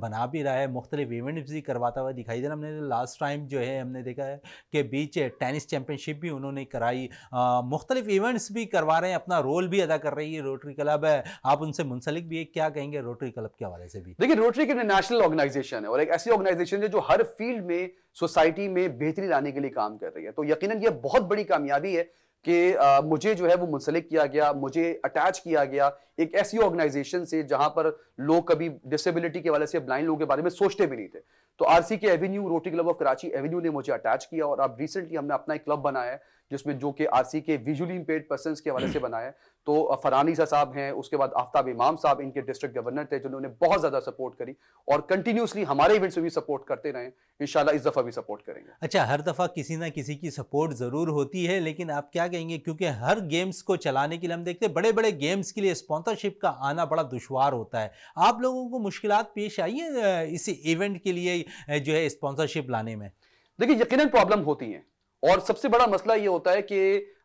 Speaker 1: बना भी रहा है मुख्तलिफ इवेंट्स भी करवाता हुआ दिखाई दे रहा हमने लास्ट टाइम जो है हमने देखा है कि बीच टेनिस चैम्पियनशिप भी उन्होंने कराई मुख्तलिफ इवेंट्स भी करवा रहे हैं अपना रोल भी अदा कर रही है रोटरी क्लब आप उनसे मुंसलिक भी है क्या कहेंगे रोटरी क्लब के हवाले से भी देखिए रोटरी के नेशनल ऑर्गेनाइजेशन
Speaker 2: है और एक ऐसी ऑर्गेनाइजेशन है जो हर फील्ड में सोसाइटी में बेहतरी लाने के लिए काम कर रही है तो यकीनन ये बहुत बड़ी कामयाबी है कि मुझे जो है वो मुंसलिक किया गया मुझे अटैच किया गया एक ऐसी ऑर्गेनाइजेशन से जहां पर लोग कभी डिसेबिलिटी के वाले से ब्लाइंड लोगों के बारे में सोचते भी नहीं थे तो आरसी के avenue Rotary club of Karachi avenue ने मुझे अटैच किया और अब रिसेंटली हमने अपना एक क्लब बनाया है जिसमें जो कि आरसी के विजुअली इम्पेयर्ड पर्सन के हवाले से बनाया है तो फरानी साहब हैं उसके बाद आफ्ताब इमाम साहब इनके डिस्ट्रिक्ट गवर्नर थे जिन्होंने बहुत ज़्यादा सपोर्ट करी और कंटिन्यूसली हमारे इवेंट्स में भी सपोर्ट करते रहे इन इस दफ़ा भी सपोर्ट करेंगे
Speaker 1: अच्छा हर दफ़ा किसी ना किसी की सपोर्ट ज़रूर होती है लेकिन आप क्या कहेंगे क्योंकि हर गेम्स को चलाने के लिए हम देखते हैं बड़े बड़े गेम्स के लिए स्पॉन्सर स्पॉन्सरशिप का आना बड़ा दुशवार होता है आप लोगों को मुश्किल पेश आई है इसी इवेंट के लिए जो है स्पॉन्सरशिप लाने में देखिए यकीनन प्रॉब्लम होती है और सबसे बड़ा मसला ये
Speaker 2: होता है कि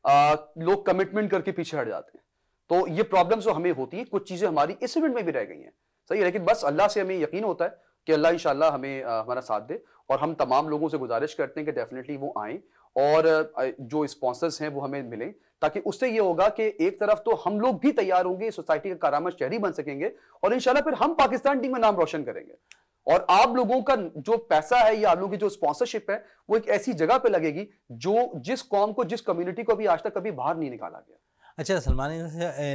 Speaker 2: आ, लोग कमिटमेंट करके पीछे हट जाते हैं तो ये प्रॉब्लम जो हमें होती है कुछ चीज़ें हमारी इस इवेंट में भी रह गई हैं सही है लेकिन बस अल्लाह से हमें यकीन होता है कि अल्लाह इंशाल्लाह हमें आ, हमारा साथ दे और हम तमाम लोगों से गुजारिश करते हैं कि डेफिनेटली वो आए और जो स्पॉन्सर्स हैं वो हमें मिलें ताकि उससे ये होगा कि एक तरफ तो हम लोग भी तैयार होंगे सोसाइटी का कारामद शहरी बन सकेंगे और इनशाला फिर हम पाकिस्तान टीम में नाम रोशन करेंगे और आप लोगों का जो पैसा है या आप लोगों की जो स्पॉन्सरशिप है वो एक ऐसी जगह पे लगेगी जो जिस कॉम को जिस कम्युनिटी को भी आज तक कभी बाहर नहीं निकाला गया
Speaker 1: अच्छा सलमान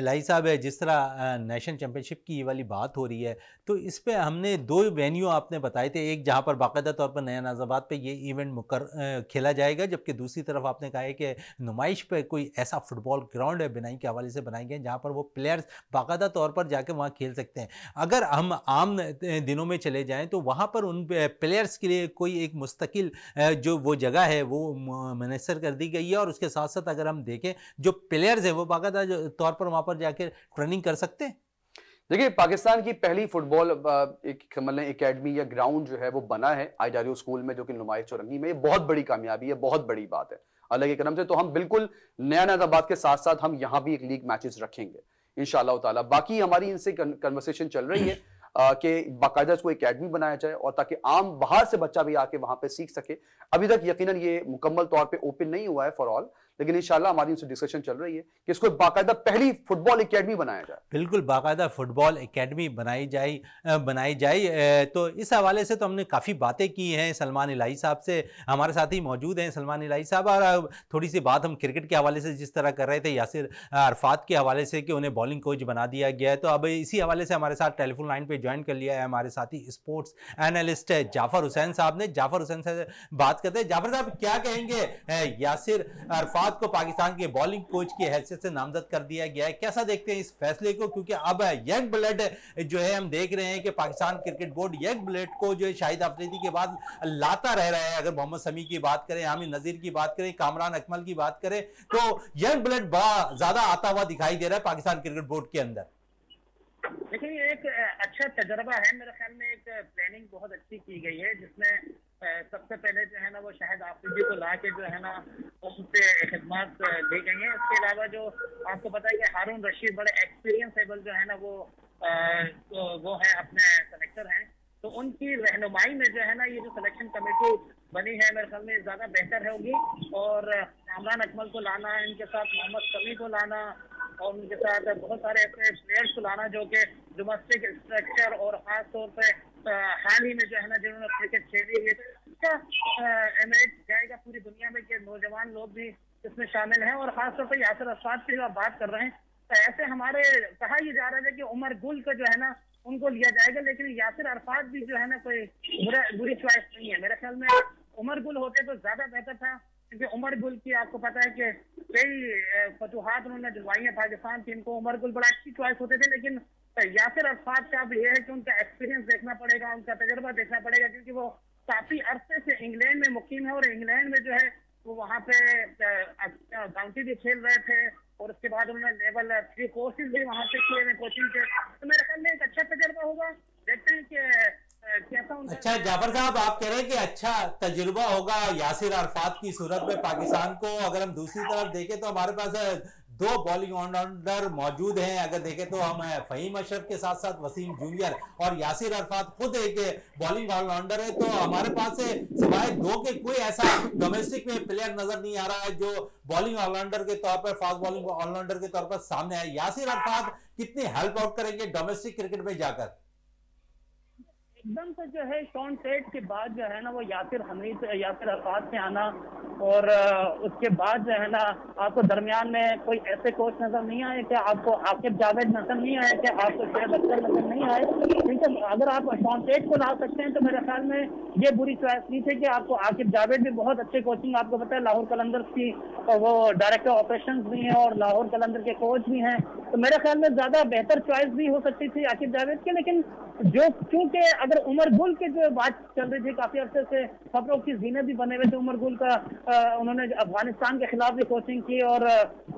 Speaker 1: लाई साहब है जिस तरह नेशनल चैम्पियनशिप की ये वाली बात हो रही है तो इस पर हमने दो वेन्यू आपने बताए थे एक जहाँ पर बाकायदा तौर पर नया नाजाबाद पर यह इवेंट मुकर खेला जाएगा जबकि दूसरी तरफ आपने कहा है कि नुमाइश पर कोई ऐसा फुटबॉल ग्राउंड है बिनाई के हवाले से बनाए गए जहाँ पर वो प्लेयर्स बाकायदा तौर पर जाकर वहाँ खेल सकते हैं अगर हम आम दिनों में चले जाएँ तो वहाँ पर उन प्लेयर्स के लिए कोई एक मुस्तकिल जो वो जगह है वो मनसर कर दी गई है और उसके साथ साथ अगर हम देखें जो प्लेयर्स हैं वो बाकायदा तौर पर वहां पर जाकर ट्रेनिंग कर सकते हैं देखिए पाकिस्तान की पहली फुटबॉल एक मतलब एकेडमी या ग्राउंड जो है वो
Speaker 2: बना है आईडारियो स्कूल में जो कि नुमाइश चौरंगी में ये बहुत बड़ी कामयाबी है बहुत बड़ी बात है अलग एक क्रम से तो हम बिल्कुल नया नयाबाद के साथ साथ हम यहाँ भी एक लीग मैचेस रखेंगे इन ताला बाकी हमारी इनसे कन्वर्सेशन चल रही है कि बाकायदा इसको एकेडमी बनाया जाए और ताकि आम बाहर से बच्चा भी आके वहाँ पर सीख सके अभी तक यकीन ये मुकम्मल तौर पर ओपन नहीं हुआ है फॉर ऑल लेकिन इंशाल्लाह हमारी उनसे डिस्कशन चल रही है कि इसको बाकायदा पहली फुटबॉल एकेडमी बनाया जाए
Speaker 1: बिल्कुल बाकायदा फुटबॉल एकेडमी बनाई जाए बनाई जाए तो इस हवाले से तो हमने काफ़ी बातें की हैं सलमान इलाही साहब से हमारे साथ ही मौजूद हैं सलमान इलाही साहब और थोड़ी सी बात हम क्रिकेट के हवाले से जिस तरह कर रहे थे यासिर अरफात के हवाले से कि उन्हें बॉलिंग कोच बना दिया गया है तो अब इसी हवाले से हमारे साथ टेलीफोन लाइन पर ज्वाइन कर लिया है हमारे साथ ही स्पोर्ट्स एनालिस्ट है जाफर हुसैन साहब ने जाफर हुसैन से बात करते हैं जाफर साहब क्या कहेंगे यासिर अरफात इमाद को पाकिस्तान के बॉलिंग कोच की हैसियत से नामजद कर दिया गया है कैसा देखते हैं इस फैसले को क्योंकि अब यंग ब्लड जो है हम देख रहे हैं कि Pakistan cricket board young blood को जो है शाहिद अफरीदी के बाद लाता रह रहा है अगर मोहम्मद समी की बात करें आमिर नजीर की बात करें कामरान अकमल की बात करें तो यंग ब्लड बड़ा ज्यादा आता हुआ दिखाई दे रहा है पाकिस्तान क्रिकेट बोर्ड के अंदर
Speaker 3: देखिए एक अच्छा तजर्बा है मेरे ख्याल में एक प्लानिंग बहुत अच्छी की गई है जिसमें सबसे पहले जो है ना वो शायद आप जी को ला के जो है ना उनसे खिदमत दी गई हैं इसके अलावा जो आपको पता है कि हारून रशीद बड़े एक्सपीरियंसेबल जो है ना वो तो वो है अपने कलेक्टर हैं तो उनकी रहनुमाई में जो है ना ये जो सिलेक्शन कमेटी बनी है मेरे ख्याल में ज्यादा बेहतर होगी और कामरान अकमल को लाना इनके साथ मोहम्मद शमी को लाना और उनके साथ बहुत सारे ऐसे प्लेयर्स को लाना जो कि डोमेस्टिक स्ट्रक्चर और खास तौर पर हाल ही में जो है ना जिन्होंने क्रिकेट खेली हुई इमेज जाएगा पूरी दुनिया में कि नौजवान लोग भी इसमें शामिल हैं और खासतौर पर यासर असाद की जो बात कर रहे हैं तो ऐसे हमारे कहा ये जा रहा है कि उमर गुल का जो है ना उनको लिया जाएगा लेकिन यासिर अरफात भी जो है ना कोई बुरा बुरी च्वाइस नहीं है मेरे ख्याल में उमर गुल होते तो ज्यादा बेहतर था क्योंकि उमर गुल की आपको पता है कि कई फतूहत उन्होंने दिलवाई है पाकिस्तान टीम को उमर गुल बड़ा अच्छी च्वाइस होते थे लेकिन तो या फिर अरफात का भी यह है कि उनका एक्सपीरियंस देखना पड़ेगा उनका तजर्बा देखना पड़ेगा क्योंकि वो काफी अरसे से इंग्लैंड में मुकीम है और इंग्लैंड में जो है वो वहाँ पे काउंटी अच्छा, भी खेल रहे थे और उसके बाद उन्होंने लेवल थ्री कोर्सेज भी वहाँ पे किए हैं कोचिंग के तो मेरे ख्याल में एक अच्छा तजर्बा होगा देखते हैं कि कैसा अच्छा जाफर साहब
Speaker 1: आप कह रहे हैं कि अच्छा तजुर्बा होगा यासिर अरफात की सूरत में पाकिस्तान को अगर हम दूसरी तरफ देखें तो हमारे पास दो बॉलिंग ऑलराउंडर मौजूद हैं अगर देखें तो हम फहीम अशरफ के साथ साथ वसीम जूनियर और यासिर अरफात खुद एक बॉलिंग ऑलराउंडर है तो हमारे पास सिवाय दो के कोई ऐसा डोमेस्टिक में प्लेयर नजर नहीं आ रहा है जो बॉलिंग ऑलराउंडर के तौर पर फास्ट बॉलिंग ऑलराउंडर के तौर पर सामने है यासिर अरफात कितनी हेल्प आउट करेंगे डोमेस्टिक क्रिकेट में जाकर
Speaker 3: एकदम से जो है शॉन टेट के बाद जो है ना वो यासिर हमीद यासिर अफात में आना और उसके बाद जो है ना आपको दरमियान में कोई ऐसे कोच नजर नहीं आए कि आपको आकिब जावेद नजर नहीं आए कि आपको शेयर अख्तर नजर नहीं आए लेकिन अगर आप शॉन टेट को ला सकते हैं तो मेरे ख्याल में ये बुरी चॉइस नहीं थी कि आपको आकिब जावेद भी बहुत अच्छे कोचिंग आपको पता है लाहौर कलंदर की वो डायरेक्टर ऑपरेशन भी हैं और लाहौर कलंदर के कोच भी हैं तो मेरे ख्याल में ज्यादा बेहतर चॉइस भी हो सकती थी आकिब जावेद की लेकिन जो क्योंकि इधर उमर गुल के जो बात चल रही थी काफी अरसे से खबरों की जीने भी बने हुए थे उमर गुल का उन्होंने अफगानिस्तान के खिलाफ भी कोचिंग की और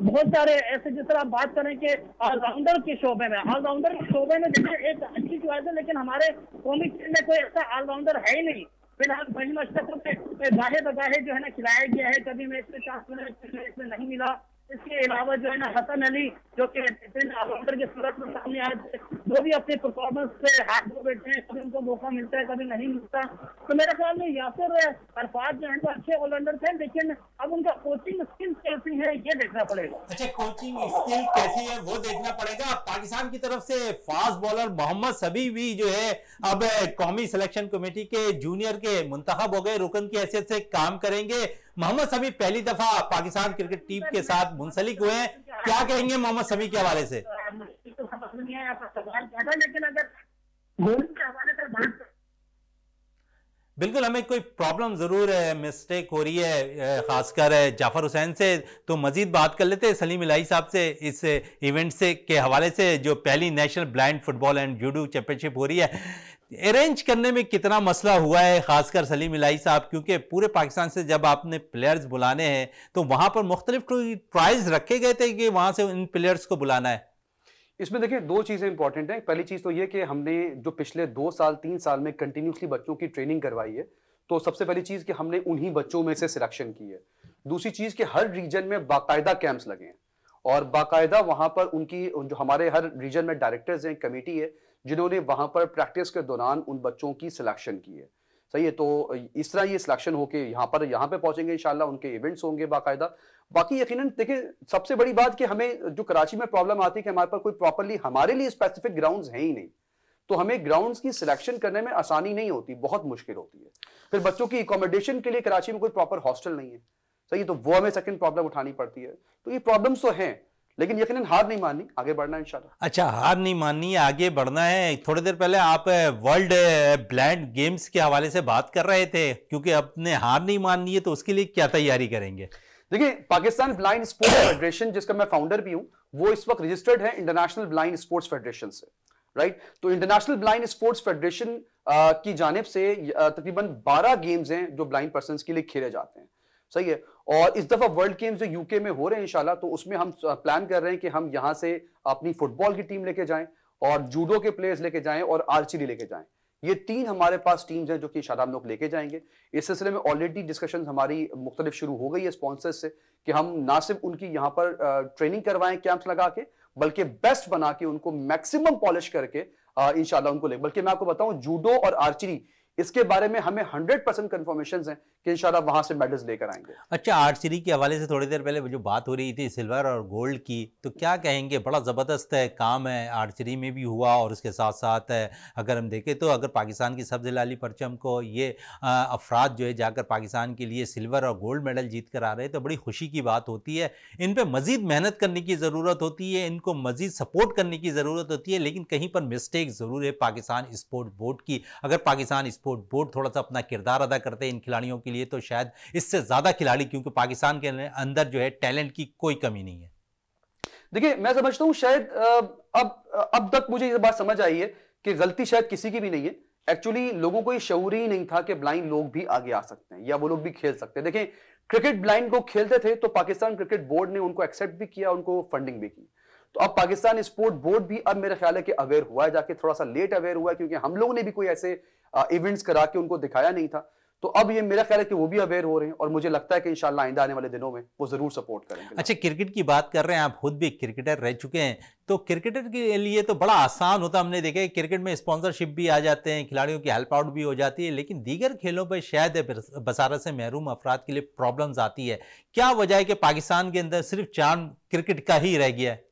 Speaker 3: बहुत सारे ऐसे जिस तरह आप बात करें कि ऑलराउंडर के शोबे में ऑलराउंडर के शोबे में जैसे एक अच्छी चॉइस है लेकिन हमारे कौमी टीम में कोई ऐसा ऑलराउंडर है ही नहीं फिलहाल पहली मशक में गाहे बगाहे जो है ना खिलाया गया है कभी मैच में चांस मिला मैच में नहीं मिला इसके अलावा जो है ना हसन अली जो कि ऑलराउंडर के सूरत में सामने आए थे वो भी अपने परफॉर्मेंस से हाथ धो बैठे हैं कभी उनको मौका मिलता है कभी नहीं मिलता तो मेरे ख्याल में यासर अरफात जो है वो अच्छे ऑलराउंडर थे लेकिन अब उनका कोचिंग स्किल कैसी है ये देखना पड़ेगा
Speaker 1: अच्छा कोचिंग स्किल कैसी है वो देखना पड़ेगा पाकिस्तान की तरफ से फास्ट बॉलर मोहम्मद सभी भी जो है अब कौमी सिलेक्शन कमेटी के जूनियर के मुंतब हो गए रुकन की हैसियत से काम करेंगे मोहम्मद समी पहली दफा पाकिस्तान क्रिकेट टीम के साथ मुंसलिक हुए हैं क्या कहेंगे मोहम्मद समी के हवाले से बिल्कुल हमें कोई प्रॉब्लम ज़रूर है मिस्टेक हो रही है ख़ासकर जाफ़र हुसैन से तो मज़ीद बात कर लेते हैं सलीम इलाई साहब से इस इवेंट से के हवाले से जो पहली national blind football and judo championship हो रही है अरेंज करने में कितना मसला हुआ है खासकर सलीम इलाई साहब क्योंकि पूरे पाकिस्तान से जब आपने प्लेयर्स बुलाने हैं तो वहां पर मुख्तलिफ प्राइज रखे गए थे कि वहां से इन प्लेयर्स को बुलाना है
Speaker 2: इसमें देखिए दो चीज़ें इंपॉर्टेंट हैं पहली चीज़ तो ये कि हमने जो पिछले दो साल तीन साल में कंटिन्यूसली बच्चों की ट्रेनिंग करवाई है तो सबसे पहली चीज़ कि हमने उन्हीं बच्चों में से सिलेक्शन की है दूसरी चीज़ कि हर रीजन में बाकायदा कैंप्स लगे हैं और बाकायदा वहाँ पर उनकी जो हमारे हर रीजन में डायरेक्टर्स हैं कमेटी है जिन्होंने वहां पर प्रैक्टिस के दौरान उन बच्चों की सिलेक्शन की है सही है तो इस तरह ये सिलेक्शन होके यहाँ पर यहाँ पे पहुंचेंगे इनशाला उनके इवेंट्स होंगे बाकायदा बाकी यकीनन देखिए सबसे बड़ी बात कि हमें जो कराची में प्रॉब्लम आती है कि हमारे पर कोई प्रॉपरली हमारे लिए स्पेसिफिक ग्राउंड्स हैं ही नहीं तो हमें ग्राउंड्स की सिलेक्शन करने में आसानी नहीं होती बहुत मुश्किल होती है फिर बच्चों की अकोमोडेशन के लिए कराची में कोई प्रॉपर हॉस्टल नहीं है सही तो वो हमें सेकंड प्रॉब्लम उठानी पड़ती है तो ये प्रॉब्लम्स तो हैं लेकिन यकीन हार नहीं माननी आगे बढ़ना है इंशाल्लाह
Speaker 1: अच्छा हार नहीं माननी आगे बढ़ना है थोड़ी देर पहले आप वर्ल्ड ब्लाइंड गेम्स के हवाले से बात कर रहे थे क्योंकि अपने हार नहीं माननी है तो उसके लिए क्या तैयारी करेंगे देखिए पाकिस्तान
Speaker 2: ब्लाइंड स्पोर्ट्स फेडरेशन जिसका मैं फाउंडर भी हूँ वो इस वक्त रजिस्टर्ड है इंटरनेशनल ब्लाइंड स्पोर्ट्स फेडरेशन से राइट तो इंटरनेशनल ब्लाइंड स्पोर्ट्स फेडरेशन की जानब से तकरीबन 12 गेम्स हैं जो ब्लाइंड पर्सन के लिए खेले जाते हैं सही है और इस दफा वर्ल्ड गेम्स जो यूके में हो रहे हैं इंशाल्लाह तो उसमें हम प्लान कर रहे हैं कि हम यहाँ से अपनी फुटबॉल की टीम लेके जाएं और जूडो के प्लेयर्स लेके जाएं और आर्चरी लेके जाएं ये तीन हमारे पास टीम्स हैं जो कि शायद हम लोग लेके जाएंगे इस सिलसिले में ऑलरेडी डिस्कशन हमारी मुख्तलिफ शुरू हो गई है स्पॉन्सर्स से कि हम ना सिर्फ उनकी यहाँ पर ट्रेनिंग करवाएं कैंप लगा के बल्कि बेस्ट बना के उनको मैक्सिमम पॉलिश करके इंशाल्लाह उनको ले बल्कि मैं आपको बताऊं जूडो और आर्चरी इसके बारे में हमें हंड्रेड परसेंट कन्फर्मेशन है कि इन वहां से मेडल्स लेकर आएंगे
Speaker 1: अच्छा आर्चरी के हवाले से थोड़ी देर पहले जो बात हो रही थी सिल्वर और गोल्ड की तो क्या कहेंगे बड़ा ज़बरदस्त है काम है आर्चरी में भी हुआ और उसके साथ साथ है, अगर हम देखें तो अगर पाकिस्तान की सब्ज लाली परचम को ये अफराद जो है जाकर पाकिस्तान के लिए सिल्वर और गोल्ड मेडल जीत कर आ रहे तो बड़ी खुशी की बात होती है इन पर मज़ीद मेहनत करने की ज़रूरत होती है इनको मज़ीद सपोर्ट करने की ज़रूरत होती है लेकिन कहीं पर मिस्टेक ज़रूर है पाकिस्तान स्पोर्ट बोर्ड की अगर पाकिस्तान स्पोर्ट बोर्ड थोड़ा सा अपना किरदार अदा करते हैं इन खिलाड़ियों के लिए तो शायद इससे ज़्यादा खिलाड़ी क्योंकि पाकिस्तान के अंदर जो है टैलेंट की कोई कमी नहीं है
Speaker 2: देखिए मैं समझता हूं शायद अब अब तक मुझे ये बात समझ आई है कि गलती शायद किसी की भी नहीं है एक्चुअली लोगों को ये शौर ही नहीं था कि ब्लाइंड लोग भी आगे आ सकते हैं या वो लोग भी खेल सकते हैं देखें क्रिकेट ब्लाइंड को खेलते थे तो पाकिस्तान क्रिकेट बोर्ड ने उनको एक्सेप्ट भी किया उनको फंडिंग भी की तो अब पाकिस्तान स्पोर्ट बोर्ड भी अब मेरे ख्याल है कि अवेयर हुआ है जाके थोड़ा सा लेट अवेयर हुआ है क्योंकि हम लोगों ने भी कोई ऐसे इवेंट्स करा के उनको दिखाया नहीं था तो अब ये मेरा ख्याल है कि वो भी अवेयर हो रहे हैं और मुझे लगता है कि इंशाल्लाह आइंदा आने वाले दिनों में वो जरूर सपोर्ट
Speaker 1: करेंगे अच्छा क्रिकेट की बात कर रहे हैं आप खुद भी क्रिकेटर रह चुके हैं तो क्रिकेटर के लिए तो बड़ा आसान होता हमने देखा क्रिकेट में स्पॉन्सरशिप भी आ जाते हैं खिलाड़ियों की हेल्प आउट भी हो जाती है लेकिन दीगर खेलों पर शायद बसारत से महरूम अफराद के लिए प्रॉब्लम्स आती है क्या वजह है कि पाकिस्तान के अंदर सिर्फ चांद क्रिकेट का ही रह गया है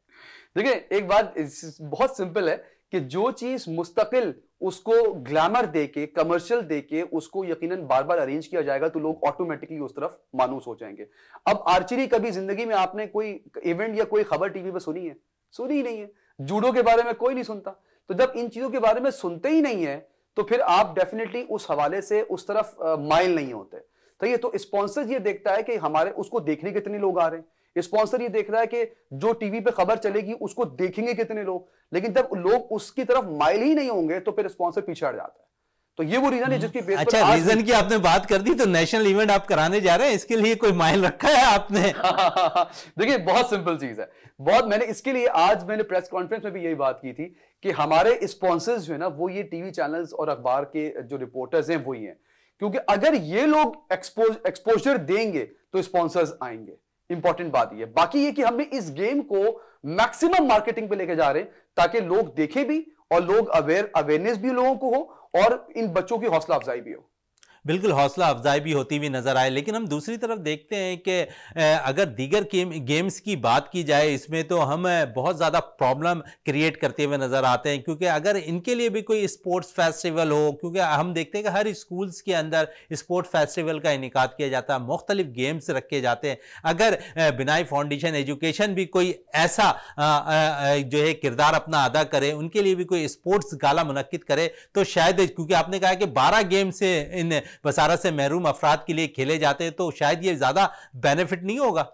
Speaker 1: देखिए एक बात बहुत सिंपल है
Speaker 2: कि जो चीज मुस्तकिल उसको ग्लैमर दे के कमर्शियल देके उसको यकीनन बार बार अरेंज किया जाएगा तो लोग ऑटोमेटिकली उस तरफ मानूस हो जाएंगे अब आर्चरी कभी जिंदगी में आपने कोई इवेंट या कोई खबर टीवी पर सुनी है सुनी ही नहीं है जूडो के बारे में कोई नहीं सुनता तो जब इन चीजों के बारे में सुनते ही नहीं है तो फिर आप डेफिनेटली उस हवाले से उस तरफ माइल नहीं होते तो ये तो स्पॉन्सर ये देखता है कि हमारे उसको देखने कितने लोग आ रहे हैं स्पॉन्सर ये देख रहा है कि जो टीवी पे खबर चलेगी उसको देखेंगे कितने लोग लेकिन जब लोग उसकी तरफ माइल ही नहीं होंगे तो फिर स्पॉन्सर पीछे हट जाता है तो ये वो रीजन है हम्म। जिसकी बेस अच्छा रीजन
Speaker 1: की आपने बात कर दी तो नेशनल इवेंट आप कराने जा रहे हैं इसके लिए कोई माइल रखा है आपने
Speaker 2: देखिए बहुत सिंपल चीज है बहुत मैंने इसके लिए आज मैंने प्रेस कॉन्फ्रेंस में भी यही बात की थी कि हमारे स्पॉन्सर्स जो है ना वो ये टीवी चैनल्स और अखबार के जो रिपोर्टर्स हैं वही हैं क्योंकि अगर ये लोग एक्सपोजर देंगे तो स्पॉन्सर्स आएंगे इंपॉर्टेंट बात यह बाकी ये कि हम इस गेम को मैक्सिमम मार्केटिंग पे लेके जा रहे हैं ताकि लोग देखें भी और लोग
Speaker 1: अवेयर अवेयरनेस भी लोगों
Speaker 2: को हो और इन बच्चों की हौसला अफजाई भी
Speaker 1: हो बिल्कुल हौसला अफजाई भी होती हुई नज़र आए लेकिन हम दूसरी तरफ देखते हैं कि अगर दीगर गेम्स की बात की जाए इसमें तो हम बहुत ज़्यादा प्रॉब्लम क्रिएट करते हुए नज़र आते हैं क्योंकि अगर इनके लिए भी कोई स्पोर्ट्स फेस्टिवल हो क्योंकि हम देखते हैं कि हर स्कूल्स के अंदर स्पोर्ट फेस्टिवल का इनका किया जाता है मुख्तलिफ गेम्स रखे जाते हैं अगर बिनाई फाउंडेशन एजुकेशन भी कोई ऐसा जो है किरदार अपना अदा करे उनके लिए भी कोई स्पोर्ट्स गाला मुनद करे तो शायद क्योंकि आपने कहा कि बारह गेम्स इन वसारत से महरूम अफराद के लिए खेले जाते तो शायद ये ज़्यादा बेनिफिट नहीं होगा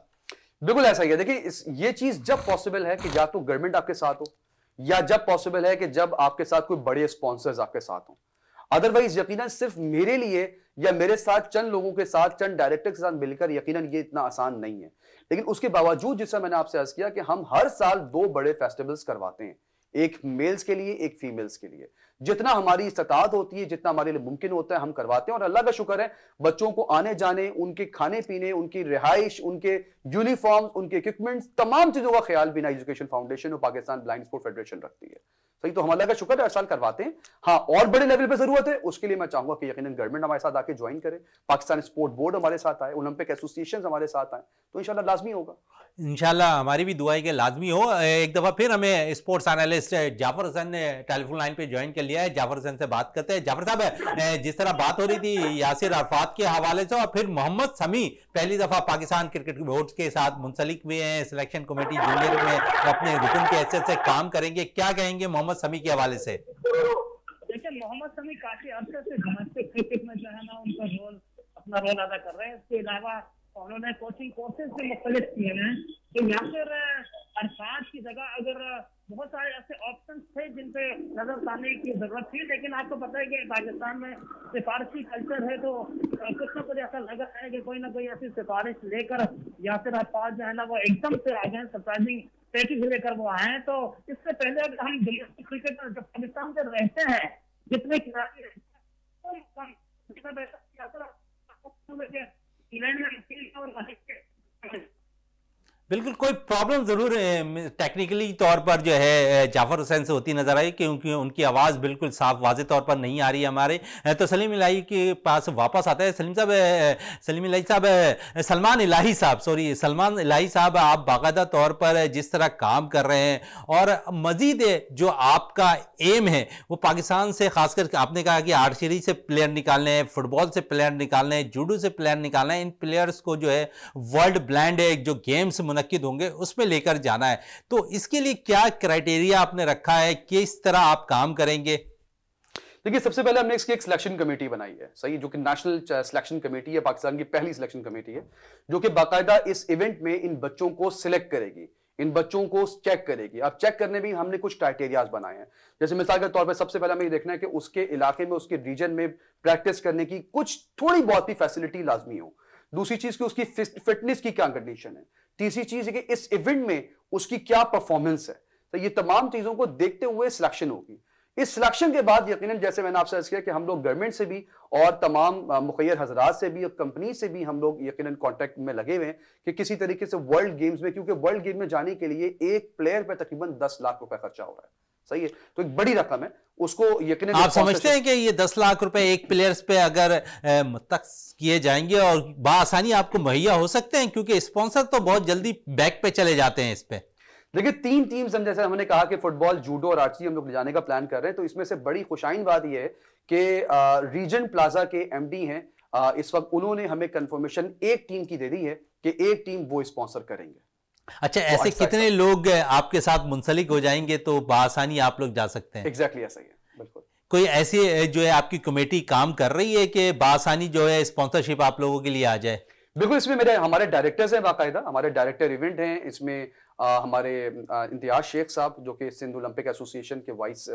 Speaker 1: बिल्कुल ऐसा ही है देखिए ये चीज़ जब पॉसिबल है कि या तो गवर्नमेंट आपके साथ हो या जब पॉसिबल
Speaker 2: है कि जब आपके साथ कोई बड़े स्पॉन्सर्स आपके साथ हो अदरवाइज यकीन सिर्फ मेरे लिए या मेरे साथ चंद लोगों के साथ चंद डायरेक्टर के साथ मिलकर यकीन ये इतना आसान नहीं है लेकिन उसके बावजूद जिससे मैंने आपसे अर्ज किया कि हम हर साल दो बड़े फेस्टिवल्स करवाते हैं एक मेल्स के लिए एक फीमेल्स के लिए जितना हमारी इस्तात होती है जितना हमारे लिए मुमकिन होता है हम करवाते हैं और अल्लाह का शुक्र है बच्चों को आने जाने उनके खाने पीने उनकी रिहाइश उनके यूनिफॉर्म उनके इक्विपमेंट्स तमाम चीज़ों का ख्याल बिना एजुकेशन फाउंडेशन और पाकिस्तान ब्लाइंड स्पोर्ट फेडरेशन रखती है सही तो हम अल्लाह का शुक्र है हर साल करवाते हैं हाँ और बड़े लेवल पर जरूरत है उसके लिए मैं चाहूंगा कि यकीन गवर्नमेंट हमारे साथ आके ज्वाइन करे पाकिस्तान स्पोर्ट बोर्ड हमारे साथ आए ओलंपिक एसोसिएशन हमारे साथ आए तो इनशाला लाजमी होगा
Speaker 1: इनशाला हमारी भी दुआई के लाजमी हो एक दफ़ा फिर हमें स्पोर्ट्स एनालिस्ट जाफर हसन ने टेलीफोन लाइन पे ज्वाइन कर लिया है जाफर हसन से बात करते हैं जाफर साहब जिस तरह बात हो रही थी यासिर अरफात के हवाले से और फिर मोहम्मद समी पहली दफ़ा पाकिस्तान क्रिकेट बोर्ड के साथ मुंसलिक हुए हैं सिलेक्शन कमेटी जूनियर में अपने रुकन के हैसियत से काम करेंगे क्या कहेंगे मोहम्मद समी के हवाले से
Speaker 3: मोहम्मद समी काफी अच्छे से क्रिकेट में जो है ना उनका रोल
Speaker 1: अपना रोल अदा कर रहे हैं
Speaker 3: इसके अलावा उन्होंने कोचिंग कोर्सेज भी मुख्तलि किए हैं तो या फिर अरसाद की जगह अगर बहुत सारे ऐसे ऑप्शन थे जिन पे नजर डालने की जरूरत थी लेकिन आपको पता है कि पाकिस्तान में सिफारसी कल्चर है तो कुछ ना कुछ ऐसा लग रहा है कि कोई ना कोई ऐसी सिफारिश लेकर या फिर अरसाद जो है ना वो एकदम से आ गए सरप्राइजिंग पैकेज लेकर वो आए हैं तो इससे पहले अगर हम दिल्ली क्रिकेट जब पाकिस्तान में रहते हैं जितने खिलाड़ी रहते हैं तो y no es
Speaker 1: बिल्कुल कोई प्रॉब्लम ज़रूर टेक्निकली तौर पर जो है जाफर हुसैन से होती नज़र आई क्योंकि उनकी आवाज़ बिल्कुल साफ वाजे तौर पर नहीं आ रही है हमारे तो सलीम इलाही के पास वापस आता है सलीम साहब सलीम इलाही साहब सलमान इलाही साहब सॉरी सलमान इलाही साहब आप बाकायदा तौर पर जिस तरह काम कर रहे हैं और मज़ीद जो आपका एम है वो पाकिस्तान से खासकर आपने कहा कि आर्चरी से प्लेयर निकालने हैं फुटबॉल से प्लेयर निकालने हैं जूडो से प्लेयर निकालना है इन प्लेयर्स को जो है वर्ल्ड ब्लैंड जो गेम्स मुनद होंगे उसमें लेकर जाना है तो इसके लिए क्या क्राइटेरिया आपने रखा है किस तरह आप काम करेंगे देखिए सबसे पहले हमने इसकी एक सिलेक्शन कमेटी बनाई है सही जो कि नेशनल
Speaker 2: सिलेक्शन कमेटी है पाकिस्तान की पहली सिलेक्शन कमेटी है जो कि बाकायदा इस इवेंट में इन बच्चों को सिलेक्ट करेगी इन बच्चों को चेक करेगी अब चेक करने में हमने कुछ क्राइटेरियाज बनाए हैं जैसे मिसाल के तौर पर सबसे पहले हमें ये देखना है कि उसके इलाके में उसके रीजन में प्रैक्टिस करने की कुछ थोड़ी बहुत ही फैसिलिटी लाजमी हो दूसरी चीज की उसकी फिटनेस की क्या कंडीशन है तीसरी चीज है कि इस इवेंट में उसकी क्या परफॉर्मेंस है तो ये तमाम चीजों को देखते हुए सिलेक्शन होगी इस सिलेक्शन के बाद यकीनन जैसे मैंने आपसे किया कि हम लोग गवर्नमेंट से भी और तमाम मुखैर हजरात से भी और कंपनी से भी हम लोग यकीनन कांटेक्ट में लगे हुए हैं कि किसी तरीके से वर्ल्ड गेम्स में क्योंकि वर्ल्ड गेम में जाने के लिए एक प्लेयर पर तकरीबन दस लाख रुपए खर्चा हो रहा है सही है तो एक बड़ी रकम है उसको यकीन आप समझते हैं
Speaker 1: कि ये दस लाख रुपए एक प्लेयर्स पे अगर तक किए जाएंगे और बासानी आपको मुहैया हो सकते हैं क्योंकि स्पॉन्सर तो बहुत जल्दी बैक पे चले जाते हैं इस पे देखिए तीन टीम्स हम जैसे हमने कहा कि फुटबॉल जूडो और आर्ची हम लोग ले जाने
Speaker 2: का प्लान कर रहे हैं तो इसमें से बड़ी खुशाइन बात यह है कि रीजन प्लाजा के एम हैं इस वक्त उन्होंने हमें कंफर्मेशन एक टीम की दे दी है कि एक टीम वो स्पॉन्सर करेंगे
Speaker 1: अच्छा तो ऐसे अच्छा कितने लोग आपके साथ मुंसलिक हो जाएंगे तो बसानी आप लोग जा सकते हैं
Speaker 2: एग्जैक्टली ऐसा ही है बिल्कुल
Speaker 1: कोई ऐसी जो है आपकी कमेटी काम कर रही है कि बासानी जो है स्पॉन्सरशिप आप लोगों के लिए आ जाए बिल्कुल इसमें मेरे हमारे डायरेक्टर्स हैं बाकायदा हमारे डायरेक्टर
Speaker 2: इवेंट हैं इसमें आ, हमारे इम्तियाज शेख साहब जो कि सिंध ओलंपिक एसोसिएशन के वाइस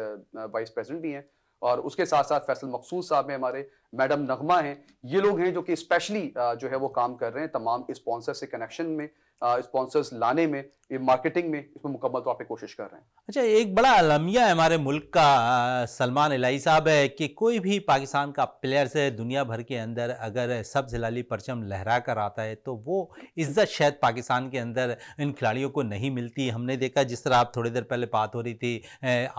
Speaker 2: वाइस प्रेसिडेंट भी हैं और उसके साथ साथ फैसल मकसूद साहब हैं हमारे मैडम नगमा हैं ये लोग हैं जो कि स्पेशली जो है वो काम कर रहे हैं तमाम स्पॉन्सर से कनेक्शन में स्पॉन्सर्स लाने में ये मार्केटिंग में इसमें मुकम्मल तौर पर कोशिश कर रहे हैं
Speaker 1: अच्छा एक बड़ा अलमिया है हमारे मुल्क का सलमान इलाई साहब है कि कोई भी पाकिस्तान का प्लेयर से दुनिया भर के अंदर अगर सब जिलाली परचम लहरा कर आता है तो वो इज्जत शायद पाकिस्तान के अंदर इन खिलाड़ियों को नहीं मिलती हमने देखा जिस तरह आप थोड़ी देर पहले बात हो रही थी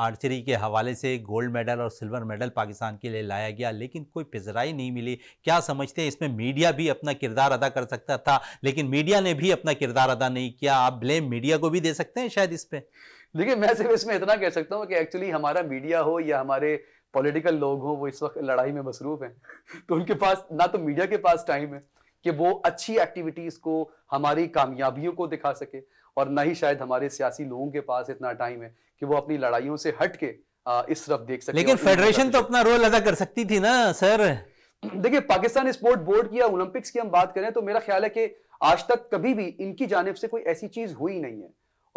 Speaker 1: आर्चरी के हवाले से गोल्ड मेडल और सिल्वर मेडल पाकिस्तान के लिए लाया गया लेकिन कोई पिजराई नहीं मिली क्या समझते हैं इसमें मीडिया भी अपना किरदार अदा कर सकता था लेकिन मीडिया ने भी अपना किरदार किरदार अदा नहीं किया आप ब्लेम मीडिया को भी दे सकते हैं शायद इस पर देखिए मैं सिर्फ इसमें इतना कह सकता हूँ कि एक्चुअली हमारा
Speaker 2: मीडिया हो या हमारे पॉलिटिकल लोग हो वो इस वक्त लड़ाई में मसरूफ हैं तो उनके पास ना तो मीडिया के पास टाइम है कि वो अच्छी एक्टिविटीज़ को हमारी कामयाबियों को दिखा सके और ना ही शायद हमारे सियासी लोगों के पास इतना टाइम है कि वो अपनी लड़ाइयों से हट के इस तरफ देख सके लेकिन फेडरेशन
Speaker 1: तो अपना रोल अदा कर सकती थी ना सर देखिए पाकिस्तान
Speaker 2: स्पोर्ट बोर्ड की या ओलंपिक्स की हम बात करें तो मेरा ख्याल है कि आज तक कभी भी इनकी जानब से कोई ऐसी चीज हुई नहीं है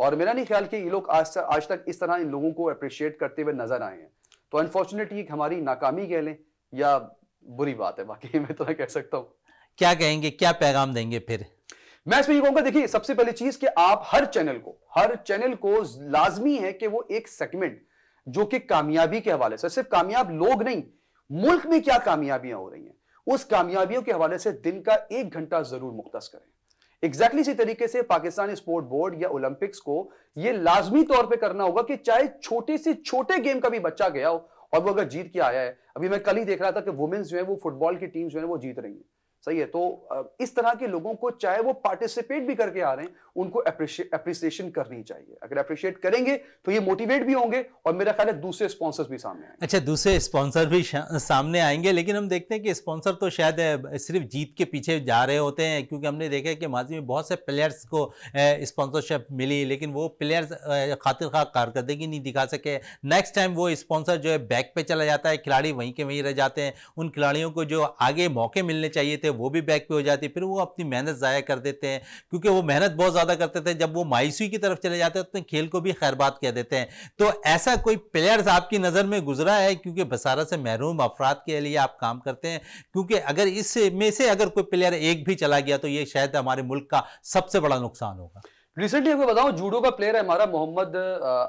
Speaker 2: और मेरा नहीं ख्याल कि ये लोग आज आज तक इस तरह इन लोगों को अप्रिशिएट करते हुए नजर आए हैं तो अनफॉर्चुनेटली हमारी नाकामी कह लें या बुरी बात है बाकी मैं तो कह सकता हूँ क्या कहेंगे क्या पैगाम देंगे फिर मैं इसमें ये कहूंगा देखिए सबसे पहली चीज कि आप हर चैनल को हर चैनल को लाजमी है कि वो एक सेगमेंट जो कि कामयाबी के हवाले से सिर्फ कामयाब लोग नहीं मुल्क में क्या कामयाबियां हो रही हैं उस कामयाबियों के हवाले से दिन का एक घंटा जरूर मुख्त करें एग्जैक्टली इसी तरीके से पाकिस्तान स्पोर्ट बोर्ड या ओलंपिक्स को यह लाजमी तौर पर करना होगा कि चाहे छोटे से छोटे गेम का भी बच्चा गया हो और वो अगर जीत के आया है अभी मैं कल ही देख रहा था कि वुमेन्स जो है वो फुटबॉल की टीम जो है वो जीत रही है सही है तो इस तरह के लोगों को चाहे वो पार्टिसिपेट भी करके आ रहे हैं उनको अप्रिसिएशन करनी चाहिए अगर अप्रिशिएट करेंगे तो ये मोटिवेट भी होंगे और मेरा ख्याल है दूसरे स्पॉन्सर भी सामने
Speaker 1: आएंगे अच्छा दूसरे स्पॉन्सर भी सामने आएंगे लेकिन हम देखते हैं कि स्पॉन्सर तो शायद सिर्फ जीत के पीछे जा रहे होते हैं क्योंकि हमने देखा है कि माजी में बहुत से प्लेयर्स को स्पॉन्सरशिप मिली लेकिन वो प्लेयर्स खातिर खा कारकर्दगी नहीं दिखा सके नेक्स्ट टाइम वो स्पॉन्सर जो है बैक पर चला जाता है खिलाड़ी वहीं के वहीं रह जाते हैं उन खिलाड़ियों को जो आगे मौके मिलने चाहिए थे थे वो भी बैक पे हो जाती फिर वो अपनी मेहनत ज़ाया कर देते हैं क्योंकि वो मेहनत बहुत ज़्यादा करते थे जब वो मायूसी की तरफ चले जाते हैं तो अपने खेल को भी खैरबाद कह देते हैं तो ऐसा कोई प्लेयर्स आपकी नज़र में गुजरा है क्योंकि बसारा से महरूम अफराद के लिए आप काम करते हैं क्योंकि अगर इस में से अगर कोई प्लेयर एक भी चला गया तो ये शायद हमारे मुल्क का सबसे बड़ा नुकसान होगा रिसेंटली आपको बताऊँ जूडो का प्लेयर है हमारा मोहम्मद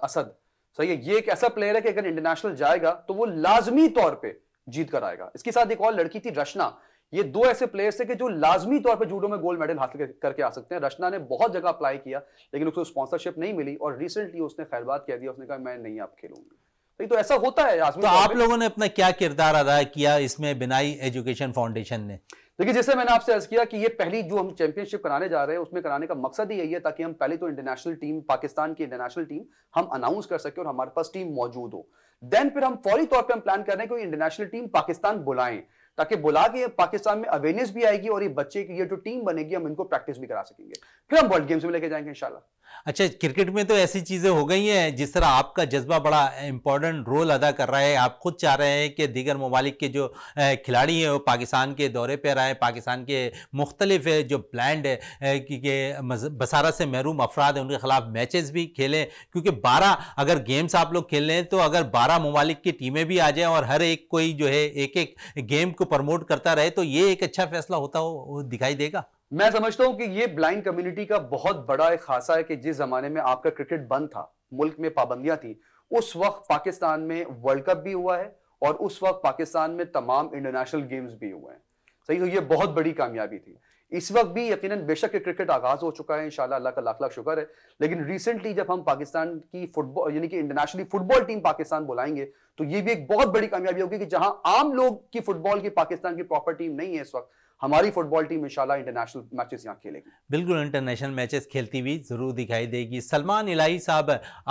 Speaker 1: असद सही है ये एक ऐसा प्लेयर है कि अगर
Speaker 2: इंटरनेशनल जाएगा तो वो लाजमी तौर पे जीत कर आएगा इसके साथ एक और लड़की थी रचना ये दो ऐसे प्लेयर्स है कि जो लाजमी तौर पर जूडो में गोल्ड मेडल हासिल करके आ सकते हैं रचना ने बहुत जगह अप्लाई किया लेकिन उसको स्पॉन्सरशिप नहीं मिली और रिसेंटली उसने खैरबाद कह दिया उसने कहा मैं नहीं आप खेलूंगी तो, तो ऐसा होता है तो आप लोगों ने
Speaker 1: अपना क्या किरदार अदा किया इसमें बिनाई एजुकेशन फाउंडेशन ने
Speaker 2: देखिए जैसे मैंने आपसे अर्ज किया कि ये पहली जो हम चैंपियनशिप कराने जा रहे हैं उसमें कराने का मकसद ही यही है ताकि हम पहले तो इंटरनेशनल टीम पाकिस्तान की इंटरनेशनल टीम हम अनाउंस कर सके और हमारे पास टीम मौजूद हो देन फिर हम फौरी तौर पर हम प्लान कर रहे हैं कि इंटरनेशनल टीम पाकिस्तान बुलाएं ताकि बुला के पाकिस्तान में अवेयरनेस भी आएगी और ये बच्चे की ये जो टीम बनेगी हम इनको प्रैक्टिस भी करा सकेंगे फिर हम वर्ल्ड गेम्स में लेके जाएंगे इंशाल्लाह
Speaker 1: अच्छा क्रिकेट में तो ऐसी चीज़ें हो गई हैं जिस तरह आपका जज्बा बड़ा इंपॉर्टेंट रोल अदा कर रहा है आप खुद चाह रहे हैं कि दीगर ममालिक के जो खिलाड़ी हैं वो पाकिस्तान के दौरे पर आएँ पाकिस्तान के मुख्तलिफ जो ब्लैंड के बसारा से महरूम अफराद हैं उनके ख़िलाफ़ मैचेस भी खेलें क्योंकि बारह अगर गेम्स आप लोग खेल लें तो अगर बारह ममालिक की टीमें भी आ जाएँ और हर एक कोई जो है एक एक गेम को प्रमोट करता रहे तो ये एक अच्छा फैसला होता हो दिखाई देगा मैं समझता हूं कि ये ब्लाइंड कम्युनिटी का बहुत बड़ा एक
Speaker 2: खासा है कि जिस जमाने में आपका क्रिकेट बंद था मुल्क में पाबंदियां थी उस वक्त पाकिस्तान में वर्ल्ड कप भी हुआ है और उस वक्त पाकिस्तान में तमाम इंटरनेशनल गेम्स भी हुए हैं सही तो ये बहुत बड़ी कामयाबी थी इस वक्त भी यकीनन बेशक क्रिकेट आगाज हो चुका है इंशाल्लाह अल्लाह का लाख लाख शुक्र है लेकिन रिसेंटली जब हम पाकिस्तान की फुटबॉल यानी कि इंटरनेशनली फुटबॉल टीम पाकिस्तान बुलाएंगे तो ये भी एक बहुत बड़ी कामयाबी होगी कि जहां आम लोग की फुटबॉल की पाकिस्तान की प्रॉपर टीम नहीं है इस वक्त हमारी फुटबॉल टीम इंशाल्लाह इंटरनेशनल मैचेस यहाँ खेलेगी
Speaker 1: बिल्कुल इंटरनेशनल मैचेस खेलती हुई ज़रूर दिखाई देगी सलमान इलाही साहब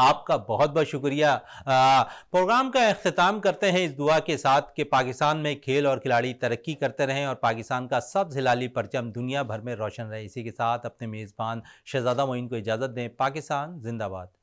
Speaker 1: आपका बहुत बहुत शुक्रिया प्रोग्राम का अख्ताम करते हैं इस दुआ के साथ कि पाकिस्तान में खेल और खिलाड़ी तरक्की करते रहें और पाकिस्तान का सब हिलाली परचम दुनिया भर में रोशन रहे इसी के साथ अपने मेज़बान शहजादा मोइन को इजाज़त दें पाकिस्तान जिंदाबाद